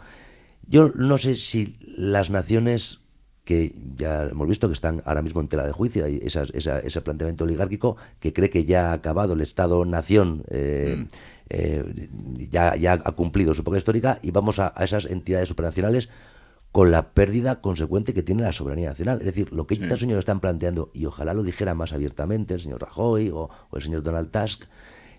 Yo no sé si las naciones que ya hemos visto que están ahora mismo en tela de juicio, y ese planteamiento oligárquico que cree que ya ha acabado el Estado-Nación, eh, mm. ya, ha cumplido su época histórica y vamos a, esas entidades supranacionales con la pérdida consecuente que tiene la soberanía nacional. Es decir, lo que ellos mm. sueño están planteando, y ojalá lo dijera más abiertamente el señor Rajoy o, el señor Donald Tusk,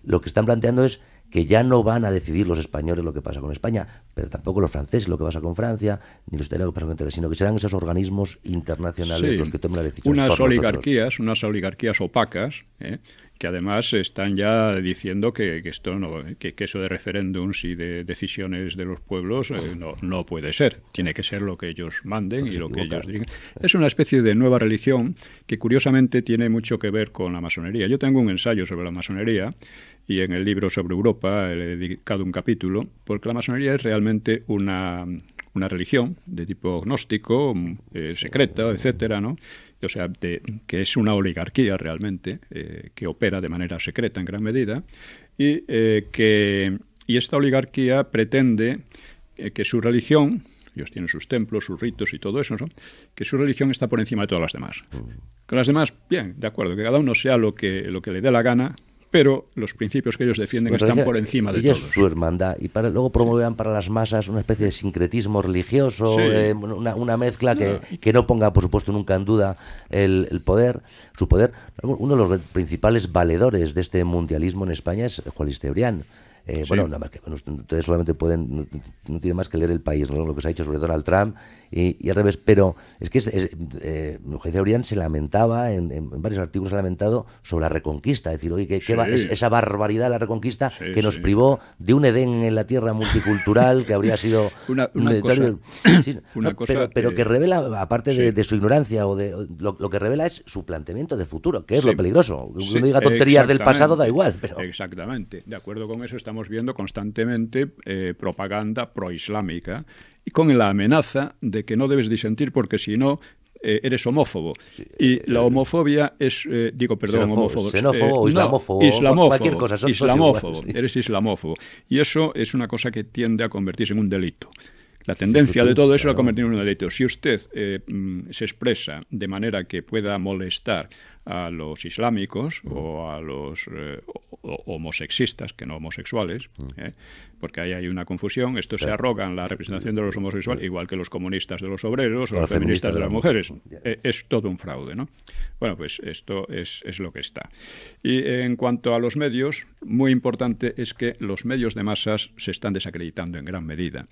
lo que están planteando es que ya no van a decidir los españoles lo que pasa con España, pero tampoco los franceses lo que pasa con Francia, ni los italianos lo que pasa con Italia, sino que serán esos organismos internacionales los que tomen las decisiones. Unas oligarquías, unas oligarquías opacas, ¿eh? que además están ya diciendo que, esto no, que, eso de referéndums y de decisiones de los pueblos eh, no, no puede ser. Tiene que ser lo que ellos manden y lo que ellos digan. Pues es una especie de nueva religión que curiosamente tiene mucho que ver con la masonería. Yo tengo un ensayo sobre la masonería y en el libro sobre Europa he dedicado un capítulo, porque la masonería es realmente una, una religión de tipo gnóstico, eh, secreta, etcétera, ¿no? o sea, que es una oligarquía realmente, eh, que opera de manera secreta en gran medida, y, eh, que, esta oligarquía pretende eh, que su religión, ellos tienen sus templos, sus ritos y todo eso, que su religión está por encima de todas las demás. Con mm. las demás, bien, de acuerdo, que cada uno sea lo que, lo que le dé la gana, pero los principios que ellos defienden están por encima de todo. su hermandad. Y para, luego promuevan para las masas una especie de sincretismo religioso, eh, una, mezcla ah. Que, no ponga, por supuesto, nunca en duda el, poder, su poder. Uno de los principales valedores de este mundialismo en España es Juan Listebrián. Eh, Bueno, nada más que ustedes solamente pueden, no, tienen tiene más que leer el país, lo que se ha dicho sobre Donald Trump y, al revés. Pero es que es, eh, Orián se lamentaba, en, varios artículos se ha lamentado sobre la reconquista, es decir, oye, que, es, esa barbaridad la reconquista que nos privó de un Edén en la tierra multicultural que habría sido una, cosa, pero, que... pero, que... revela, aparte de, su ignorancia o de lo, que revela es su planteamiento de futuro, que es lo peligroso. Uno diga tonterías del pasado, da igual. Pero... Exactamente. De acuerdo con eso estamos viendo constantemente eh, propaganda proislámica con la amenaza de que no debes disentir porque si no eh, eres homófobo. Eh, y la eh, homofobia es, digo, perdón, homófobo. islamófobo. islamófobo. Cualquier cosa, islamófobo. eres islamófobo. Y eso es una cosa que tiende a convertirse en un delito. La tendencia de todo eso es la convertir en un delito. Si usted mm, se expresa de manera que pueda molestar a los islámicos mm. o a los eh, homosexistas, que no homosexuales, mm. eh, porque ahí hay una confusión. Esto se arroga en la representación de los homosexuales, igual que los comunistas de los obreros o los, feministas, de las mujeres. Eh, es todo un fraude, ¿no? Bueno, pues esto es, es, lo que está. Y en cuanto a los medios, muy importante es que los medios de masas se están desacreditando en gran medida.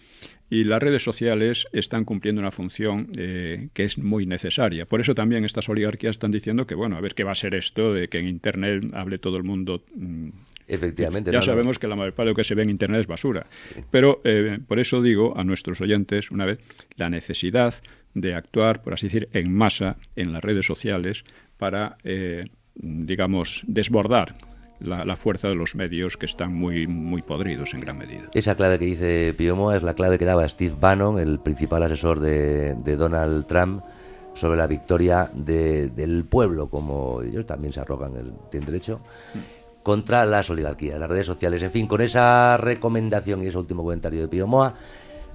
Y las redes sociales están cumpliendo una función que es muy necesaria. Por eso también estas oligarquías están diciendo que, bueno, qué va a ser esto de que en Internet hable todo el mundo. Mm, Efectivamente. Ya sabemos que la mayor parte de lo que se ve en Internet es basura. Pero eh, por eso digo a nuestros oyentes, una vez, la necesidad de actuar, por así decir, en masa en las redes sociales para, eh, digamos, desbordar la, fuerza de los medios que están muy, muy podridos en gran medida. Esa clave que dice Piomo es la clave que daba Steve Bannon, el principal asesor de, de Donald Trump sobre la victoria del pueblo, como ellos también se arrogan, el, tienen derecho, contra las oligarquías, las redes sociales. En fin, con esa recomendación y ese último comentario de Pío Moa,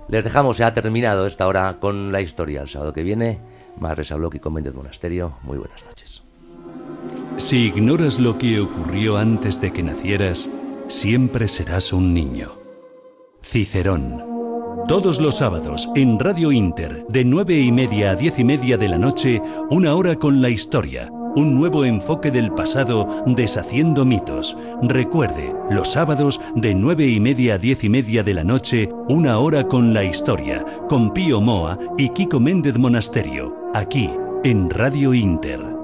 les dejamos, se ha terminado esta hora con la historia. El sábado que viene, más resabló y Convento del Monasterio. Muy buenas noches. Si ignoras lo que ocurrió antes de que nacieras, siempre serás un niño. Cicerón. Todos los sábados en Radio Inter, de 9 y media a 10 y media de la noche, una hora con la historia. Un nuevo enfoque del pasado deshaciendo mitos. Recuerde, los sábados de 9 y media a 10 y media de la noche, una hora con la historia, con Pío Moa y Kiko Méndez Monasterio, aquí en Radio Inter.